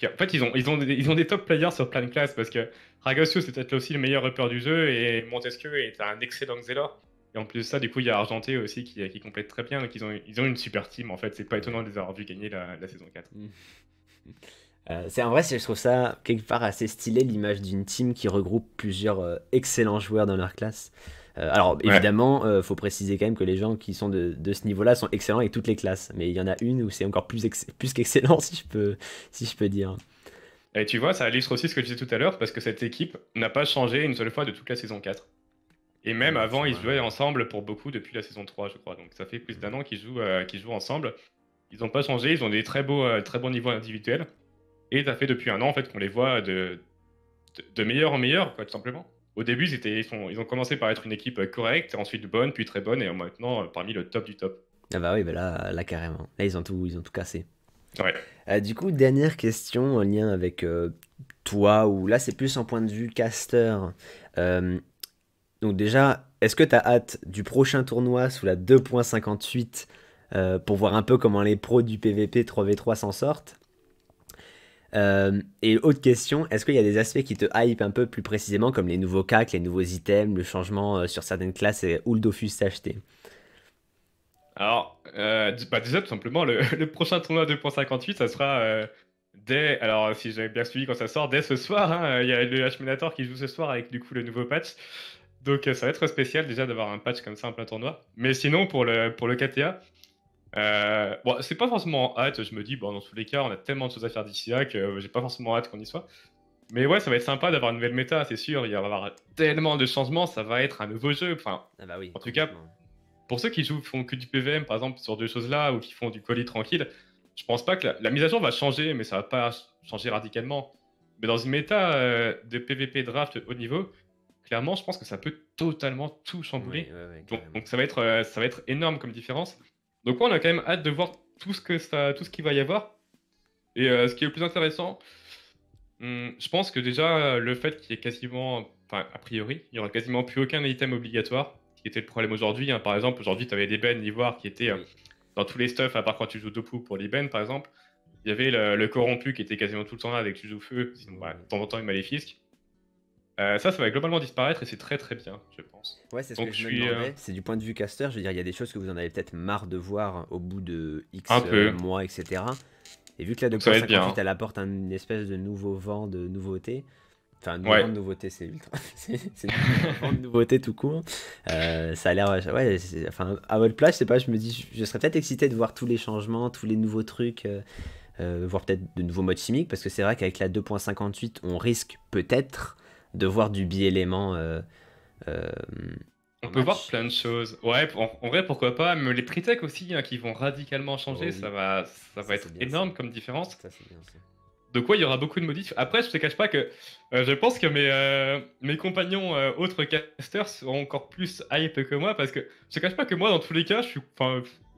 en fait, ils ont, ils, ont des, ils ont des top players sur plein de classes parce que Ragasio c'est peut-être aussi le meilleur upper du jeu et Montesquieu est un excellent Xelor. Et en plus de ça, du coup, il y a Argenté aussi qui, complète très bien. Donc, ils ont, ils ont une super team. En fait, c'est pas étonnant de les avoir vu gagner la, saison 4. Mm. Euh, c'est en vrai, je trouve ça quelque part assez stylé l'image d'une team qui regroupe plusieurs euh, excellents joueurs dans leur classe. Euh, alors évidemment, il euh, faut préciser quand même que les gens qui sont de, ce niveau-là sont excellents avec toutes les classes, mais il y en a une où c'est encore plus, plus qu'excellent, si je peux, si je peux dire. Et tu vois, ça illustre aussi ce que je disais tout à l'heure, parce que cette équipe n'a pas changé une seule fois de toute la saison 4. Et même avant, ils jouaient ensemble pour beaucoup depuis la saison 3, je crois. Donc ça fait plus mm. d'un an qu'ils jouent, euh, jouent ensemble. Ils n'ont pas changé, ils ont des très beaux, très bons niveaux individuels. Et ça fait depuis un an en fait qu'on les voit de, de, meilleur en meilleur, quoi, tout simplement au début, ils, ils, ont commencé par être une équipe euh, correcte, ensuite bonne, puis très bonne, et maintenant euh, parmi le top du top. Ah bah oui, bah là, carrément. Là, ils ont tout, ils ont tout cassé. Ouais. Euh, du coup, dernière question en lien avec toi, ou là, c'est plus en point de vue caster. donc déjà, est-ce que tu as hâte du prochain tournoi sous la 2.58 pour voir un peu comment les pros du PVP 3v3 s'en sortent euh, et autre question, est-ce qu'il y a des aspects qui te hype un peu plus précisément, comme les nouveaux CAC, les nouveaux items, le changement euh, sur certaines classes et où le Dofus acheté Alors, euh, déjà, tout simplement, le, prochain tournoi 2.58, ça sera euh, dès. Alors, si j'avais bien suivi quand ça sort, dès ce soir. Hein, il y a le H-Menator qui joue ce soir avec du coup le nouveau patch. Donc, ça va être spécial déjà d'avoir un patch comme ça en plein tournoi. Mais sinon, pour le, pour le KTA. Euh, bon, c'est pas forcément hâte, je me dis, bon, dans tous les cas, on a tellement de choses à faire d'ici là que j'ai pas forcément hâte qu'on y soit. Mais ouais, ça va être sympa d'avoir une nouvelle méta, c'est sûr. Il va y avoir tellement de changements, ça va être un nouveau jeu. Enfin, ah bah oui, en tout cas, pour ceux qui jouent, font que du PVM, par exemple, sur deux choses-là, ou qui font du colis tranquille, je pense pas que la, mise à jour va changer, mais ça va pas changer radicalement. Mais dans une méta euh, de PVP draft haut niveau, clairement, je pense que ça peut totalement tout chambouler. donc, ça, va être, euh, ça va être énorme comme différence. Donc on a quand même hâte de voir tout ce que ça, tout ce qu'il va y avoir. Et euh, ce qui est le plus intéressant, hmm, je pense que déjà le fait qu'il y ait quasiment, enfin a priori, il y aura quasiment plus aucun item obligatoire, ce qui était le problème aujourd'hui. Hein. Par exemple, aujourd'hui, tu avais des Ben d'ivoire qui étaient euh, dans tous les stuffs, à part quand tu joues Dopu pour les bennes, par exemple. Il y avait le, corrompu qui était quasiment tout le temps là avec tu joues feu, sinon bah, de temps en temps une maléfique. Euh, ça, ça va globalement disparaître et c'est très très bien, je pense. Ouais, c'est ce que je, me demandais. Euh, c'est du point de vue caster, je veux dire, il y a des choses que vous en avez peut-être marre de voir au bout de X euh, mois, etc. Et vu que la 2.58, hein. elle apporte une espèce de nouveau vent de nouveauté, enfin, nouveau vent de nouveauté, c'est ultra... c'est vent de nouveauté tout court, ça a l'air... Ouais, enfin, à votre place, je sais pas, je me dis, je serais peut-être excité de voir tous les changements, tous les nouveaux trucs... voir peut-être de nouveaux modes chimiques, parce que c'est vrai qu'avec la 2.58, on risque peut-être de voir du bi-élément, euh, euh, on peut voir plein de choses. Ouais, en, vrai, pourquoi pas. Mais les pre aussi, hein, qui vont radicalement changer, oh ça va, être énorme comme différence. de quoi il y aura beaucoup de modifs. Après, je te cache pas que euh, je pense que mes, mes compagnons autres casters seront encore plus hype que moi parce que je te cache pas que moi, dans tous les cas, je, suis,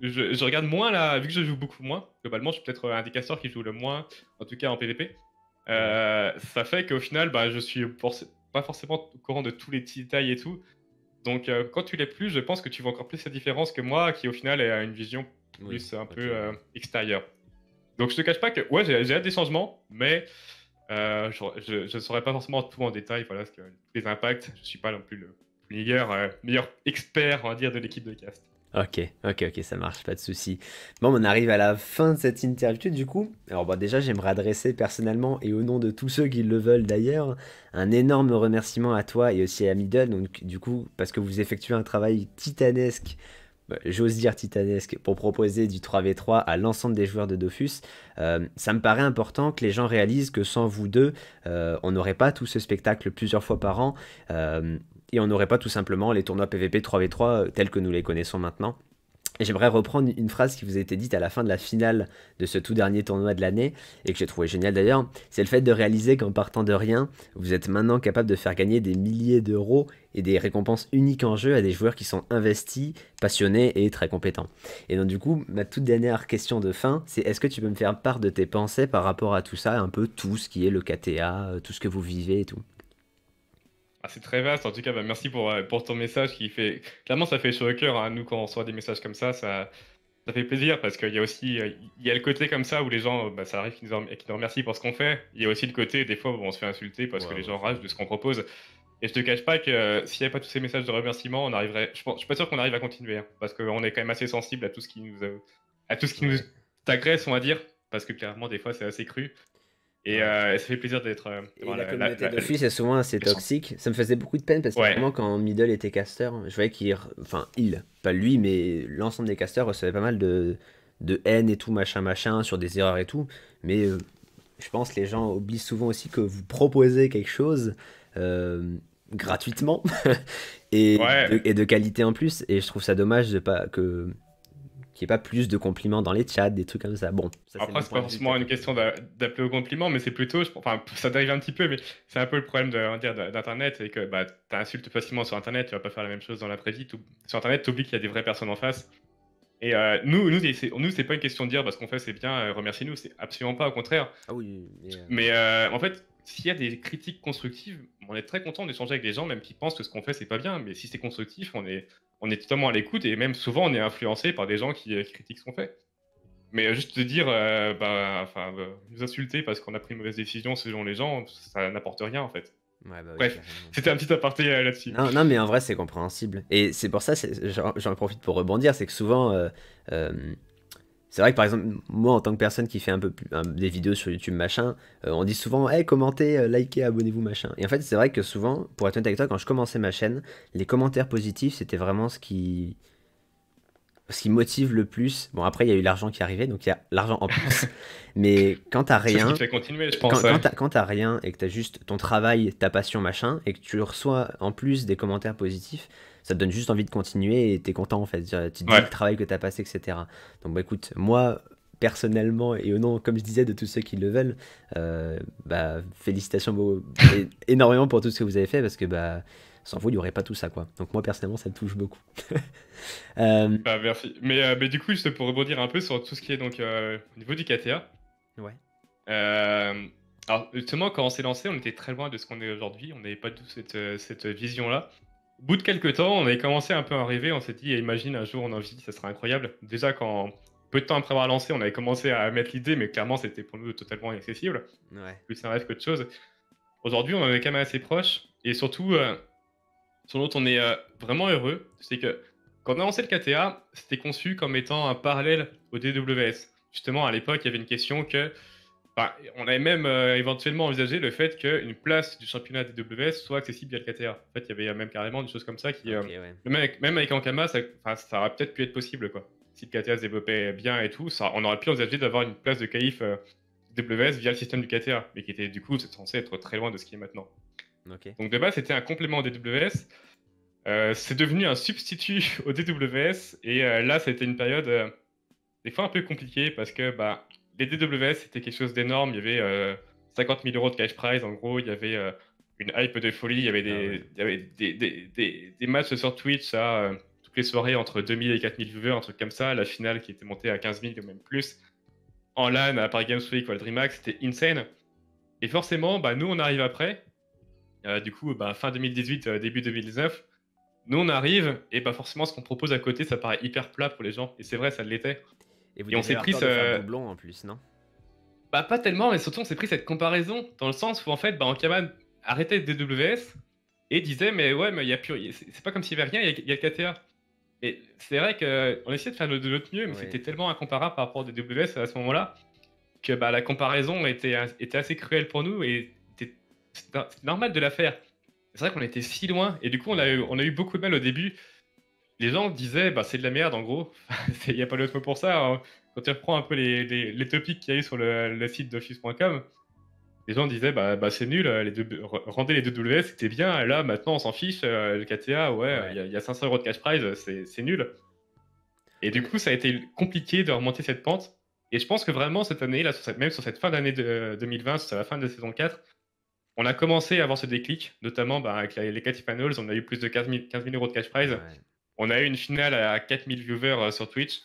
je regarde moins là, vu que je joue beaucoup moins. Globalement, je suis peut-être un des casters qui joue le moins, en tout cas en PvP. Euh, ça fait qu'au final, bah, je suis pas forcément au courant de tous les petits détails et tout. Donc, euh, quand tu l'es plus, je pense que tu vois encore plus la différence que moi, qui au final a une vision plus un peu euh, extérieure. Donc, je te cache pas que, ouais, j'ai hâte des changements, mais je ne saurais pas forcément tout en détail, voilà, ce que les impacts, je suis pas non plus le meilleur, meilleur expert, on va dire, de l'équipe de cast. Ok, ok, ok, ça marche, pas de souci. Bon, on arrive à la fin de cette interview du coup. Alors bah, déjà, j'aimerais adresser personnellement et au nom de tous ceux qui le veulent d'ailleurs, un énorme remerciement à toi et aussi à Middle, donc du coup, parce que vous effectuez un travail titanesque bah, j'ose dire titanesque, pour proposer du 3v3 à l'ensemble des joueurs de Dofus, euh, ça me paraît important que les gens réalisent que sans vous deux, euh, on n'aurait pas tout ce spectacle plusieurs fois par an. Euh, et on n'aurait pas tout simplement les tournois PVP 3v3 euh, tels que nous les connaissons maintenant. Et j'aimerais reprendre une phrase qui vous a été dite à la fin de la finale de ce tout dernier tournoi de l'année, et que j'ai trouvé génial d'ailleurs, c'est le fait de réaliser qu'en partant de rien, vous êtes maintenant capable de faire gagner des milliers d'euros et des récompenses uniques en jeu à des joueurs qui sont investis, passionnés et très compétents. Et donc du coup, ma toute dernière question de fin, c'est est-ce que tu peux me faire part de tes pensées par rapport à tout ça, un peu tout ce qui est le KTA, euh, tout ce que vous vivez et tout ah, c'est très vaste. En tout cas, bah, merci pour, euh, pour ton message qui fait. Clairement, ça fait chaud au cœur. à hein, Nous, quand on reçoit des messages comme ça, ça, ça fait plaisir parce qu'il y a aussi euh, il y a le côté comme ça où les gens, bah, ça arrive qu'ils nous, remercient pour ce qu'on fait. Il y a aussi le côté, des fois, où on se fait insulter parce que les gens ragent de ce qu'on propose. Et je te cache pas que euh, s'il n'y avait pas tous ces messages de remerciement, on arriverait. Je, pense, suis pas sûr qu'on arrive à continuer hein, parce qu'on est quand même assez sensible à tout ce qui nous, à tout ce qui nous agresse, on va dire. Parce que clairement, des fois, c'est assez cru. Euh, et, ça fait plaisir d'être. Euh, la, communauté c'est souvent assez toxique. Ça me faisait beaucoup de peine parce que vraiment, quand Middle était caster, je voyais qu'il. Enfin, il, pas lui, mais l'ensemble des casters recevaient pas mal de, de haine et tout, machin, machin, sur des erreurs et tout. Mais euh, je pense que les gens oublient souvent aussi que vous proposez quelque chose gratuitement et, et de qualité en plus. Et je trouve ça dommage de pas que qu'il n'y ait pas plus de compliments dans les chats, des trucs comme ça. Bon, ça, Après, c'est pas forcément une question d'appeler au compliment, mais c'est plutôt, enfin, ça dérive un petit peu, mais c'est un peu le problème d'Internet, c'est que bah, tu insultes facilement sur Internet, tu vas pas faire la même chose dans la vraie vie. Sur Internet, tu oublies qu'il y a des vraies personnes en face. Et euh, nous, nous, c'est, nous, c'est pas une question de dire parce qu'on fait c'est bien, euh, remerciez-nous, c'est absolument pas, au contraire. Ah oui, Mais euh, euh, en fait, s'il y a des critiques constructives, on est très content d'échanger avec des gens, même qui pensent que ce qu'on fait c'est pas bien. Mais si c'est constructif, on est, on est totalement à l'écoute et même souvent on est influencé par des gens qui, euh, critiquent ce qu'on fait. Mais euh, juste de dire, euh, bah, enfin, insulter parce qu'on a pris une mauvaise décision selon les gens, ça n'apporte rien en fait. Bah Bref, c'était un petit aparté là-dessus. Non, non, mais en vrai, c'est compréhensible. Et c'est pour ça, j'en profite pour rebondir, c'est que souvent, c'est vrai que par exemple, moi en tant que personne qui fait un peu des vidéos sur YouTube, machin, euh, on dit souvent, hey, commentez, euh, likez, abonnez-vous, machin. Et en fait, c'est vrai que souvent, pour être honnête avec quand je commençais ma chaîne, les commentaires positifs, c'était vraiment ce qui. qui motive le plus. Bon, après, il y a eu l'argent qui arrivait, donc il y a l'argent en plus. Mais quand t'as rien. continuer, je pense. Quand, t'as rien et que t'as juste ton travail, ta passion, machin, et que tu reçois en plus des commentaires positifs, ça te donne juste envie de continuer et t'es content en fait. Tu dis le travail que t'as passé, etc. Donc bah écoute, moi personnellement et au nom, comme je disais, de tous ceux qui le veulent, euh, bah, félicitations énormément pour tout ce que vous avez fait parce que bah sans vous, il n'y aurait pas tout ça, quoi. Donc moi, personnellement, ça me touche beaucoup. Euh, bah, merci. Euh, mais, du coup, juste pour rebondir un peu sur tout ce qui est donc au niveau du KTA. Ouais. alors justement, quand on s'est lancé, on était très loin de ce qu'on est aujourd'hui. On n'avait pas tout cette, cette vision-là au bout de quelques temps, on avait commencé un peu à rêver. On s'est dit, eh, imagine un jour, on a envie, ça serait incroyable. Déjà, quand peu de temps après avoir lancé, on avait commencé à mettre l'idée, mais clairement, c'était pour nous totalement inaccessible. Plus un rêve qu'autre chose. Aujourd'hui, on en est quand même assez proche. Et surtout, euh, sur l'autre, on est euh, vraiment heureux. C'est que quand on a lancé le KTA, c'était conçu comme étant un parallèle au DWS. Justement, à l'époque, il y avait une question que on avait même euh, éventuellement envisagé le fait qu'une place du championnat des WS soit accessible via le KTA. En fait, il y avait même carrément des choses comme ça qui. Euh, même, avec, même, avec, Ankama, ça, ça aurait peut-être pu être possible, quoi. Si le KTA se développait bien et tout, on aurait pu envisager d'avoir une place de qualif euh, WS via le système du KTA, mais qui était du coup censé être très loin de ce qui est maintenant. Donc de base, c'était un complément au DWS. c'est devenu un substitut au DWS. Et là, ça a été une période des fois un peu compliquée parce que bah, les DWS, c'était quelque chose d'énorme. Il y avait 50 euh, 000 euros de cash prize, en gros. Il y avait euh, une hype de folie. Il y avait des, ah des, matchs sur Twitch à euh, toutes les soirées entre 2000 et 4000 viewers, un truc comme ça. La finale qui était montée à 15 000 ou même plus. En LAN, à Paris Games Week ou à DreamHack, c'était insane. Et forcément, bah, nous, on arrive après. du coup, bah, fin 2018, début 2019. Nous, on arrive, et pas forcément, ce qu'on propose à côté, ça paraît hyper plat pour les gens. Et c'est vrai, ça l'était. Et, on s'est pris ce. Doublon en plus, non bah, pas tellement, mais surtout on s'est pris cette comparaison, dans le sens où en fait, bah, Ankama arrêtait DWS et disait, mais ouais, mais il y a plus. C'est pas comme s'il y avait rien, il y, a le KTA. Et c'est vrai qu'on essayait de faire de notre mieux, mais c'était tellement incomparable par rapport à DWS à ce moment-là que bah, la comparaison était, assez cruelle pour nous et c'était normal de la faire. C'est vrai qu'on était si loin et du coup on a on a eu beaucoup de mal au début les gens disaient bah, c'est de la merde en gros, il n'y a pas d'autre mot pour ça. Hein. Quand tu reprends un peu les, les, topics qu'il y a eu sur le, le site d'office.com, les gens disaient bah, bah c'est nul, les rendez les deux WS, c'était bien, là maintenant on s'en fiche, euh, le KTA, ouais, il y, a 500 euros de cash prize, c'est nul. Et du coup, ça a été compliqué de remonter cette pente. Et je pense que vraiment cette année, là, sur cette, même sur cette fin d'année 2020, sur la fin de saison 4, on a commencé à avoir ce déclic, notamment bah, avec les Cathy Panels, on a eu plus de 15 000, euros de cash prize. On a eu une finale à 4000 viewers euh, sur Twitch.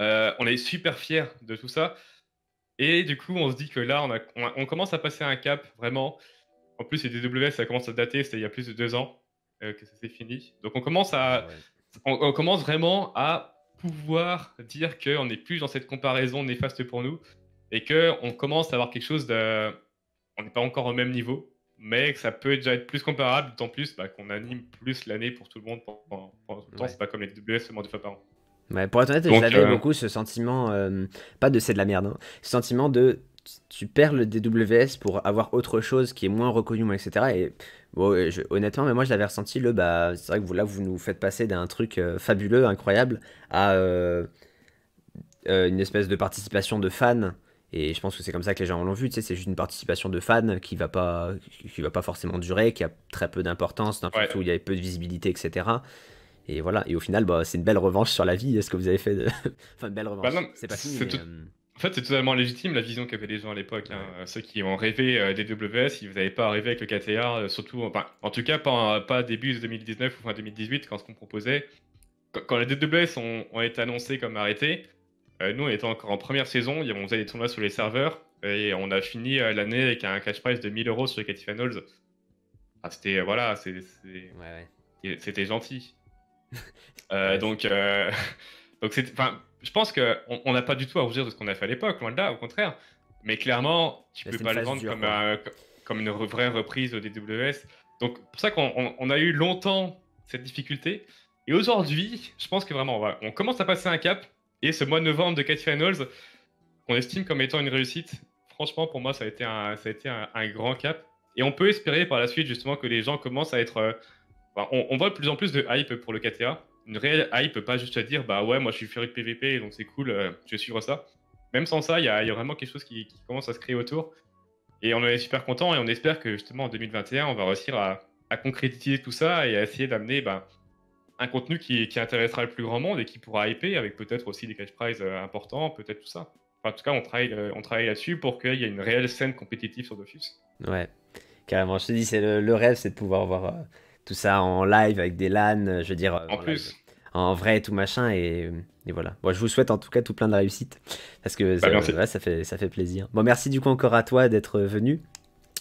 Euh, on est super fiers de tout ça. Et du coup, on se dit que là, on, commence à passer un cap, vraiment. En plus, les DWS, ça commence à dater, c'était il y a plus de deux ans euh, que ça s'est fini. Donc, on commence, à, ah on, commence vraiment à pouvoir dire qu'on n'est plus dans cette comparaison néfaste pour nous et qu'on commence à avoir quelque chose de. On n'est pas encore au même niveau mais que ça peut déjà être plus comparable, d'autant plus bah, qu'on anime plus l'année pour tout le monde pendant, tout le temps. C'est pas comme les WS seulement deux fois par an. pour être honnête, j'avais euh, beaucoup ce sentiment, euh, pas de c'est de la merde, hein, ce sentiment de tu perds le DWS pour avoir autre chose qui est moins reconnu, etc. Et honnêtement, mais moi je l'avais ressenti, le, bah, c'est vrai que vous, là vous nous faites passer d'un truc euh, fabuleux, incroyable, à une espèce de participation de fans et je pense que c'est comme ça que les gens l'ont vu. Tu sais, c'est juste une participation de fans qui va pas, qui va pas forcément durer, qui a très peu d'importance, surtout où il y avait peu de visibilité, etc. Et voilà. Et au final, bah, c'est une belle revanche sur la vie, ce que vous avez fait. De... enfin, une belle revanche. Bah c'est pas euh, En fait, c'est totalement légitime la vision qu'avaient les gens à l'époque. Hein. Ceux qui ont rêvé DWS, euh, des WS, ils n'avaient pas rêvé avec le KTR, euh, surtout, enfin, en tout cas, pas, pas début 2019 ou fin 2018, quand ce qu'on proposait. Quand, les DWS ont, ont été annoncés comme arrêtés, euh, nous, on était encore en première saison, on faisait des tournois sur les serveurs et on a fini euh, l'année avec un cash prize de 1000 euros sur les Catif ah, c'était euh, voilà, c'était gentil. euh, donc, euh, donc je pense qu'on n'a pas du tout à rougir de ce qu'on a fait à l'époque, loin de là, au contraire. Mais clairement, tu ne peux pas le vendre comme, une vraie reprise au DWS. Donc, pour ça qu'on a eu longtemps cette difficulté. Et aujourd'hui, je pense que vraiment, on commence à passer un cap. Et ce mois de novembre de Cathy Reynolds, qu'on estime comme étant une réussite, franchement, pour moi, ça a été un, ça a été un, grand cap. Et on peut espérer par la suite, justement, que les gens commencent à être. Euh, on, voit de plus en plus de hype pour le KTA. Une réelle hype, pas juste à dire, bah ouais, moi je suis furieux de PVP, donc c'est cool, euh, je vais suivre ça. Même sans ça, il y, a vraiment quelque chose qui, commence à se créer autour. Et on est super content et on espère que justement en 2021, on va réussir à, concrétiser tout ça et à essayer d'amener bah, un contenu qui, intéressera le plus grand monde et qui pourra hyper avec peut-être aussi des cash prizes euh, importants, peut-être tout ça. en tout cas, on travaille, euh, on travaille là-dessus pour qu'il y ait une réelle scène compétitive sur Dofus. Ouais, carrément. Je te dis, c'est le, rêve, c'est de pouvoir voir euh, tout ça en live avec des LAN, je veux dire. en, plus. en vrai, tout machin, et, voilà. Bon, je vous souhaite en tout cas tout plein de réussite, parce que bah, c'est ça, fait, ça fait plaisir. Bon, merci du coup encore à toi d'être venu.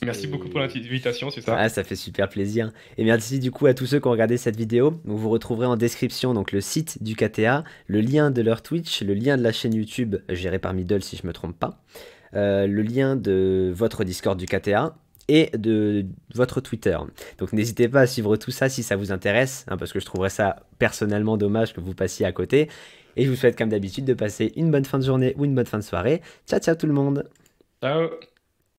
Merci beaucoup pour l'invitation, c'est ça. Ah, ça fait super plaisir. Et eh merci du coup à tous ceux qui ont regardé cette vidéo. Vous retrouverez en description donc le site du KTA, le lien de leur Twitch, le lien de la chaîne YouTube gérée par Middle si je ne me trompe pas, euh, le lien de votre Discord du KTA et de votre Twitter. Donc n'hésitez pas à suivre tout ça si ça vous intéresse, hein, parce que je trouverais ça personnellement dommage que vous passiez à côté. Et je vous souhaite comme d'habitude de passer une bonne fin de journée ou une bonne fin de soirée. Ciao ciao tout le monde Ciao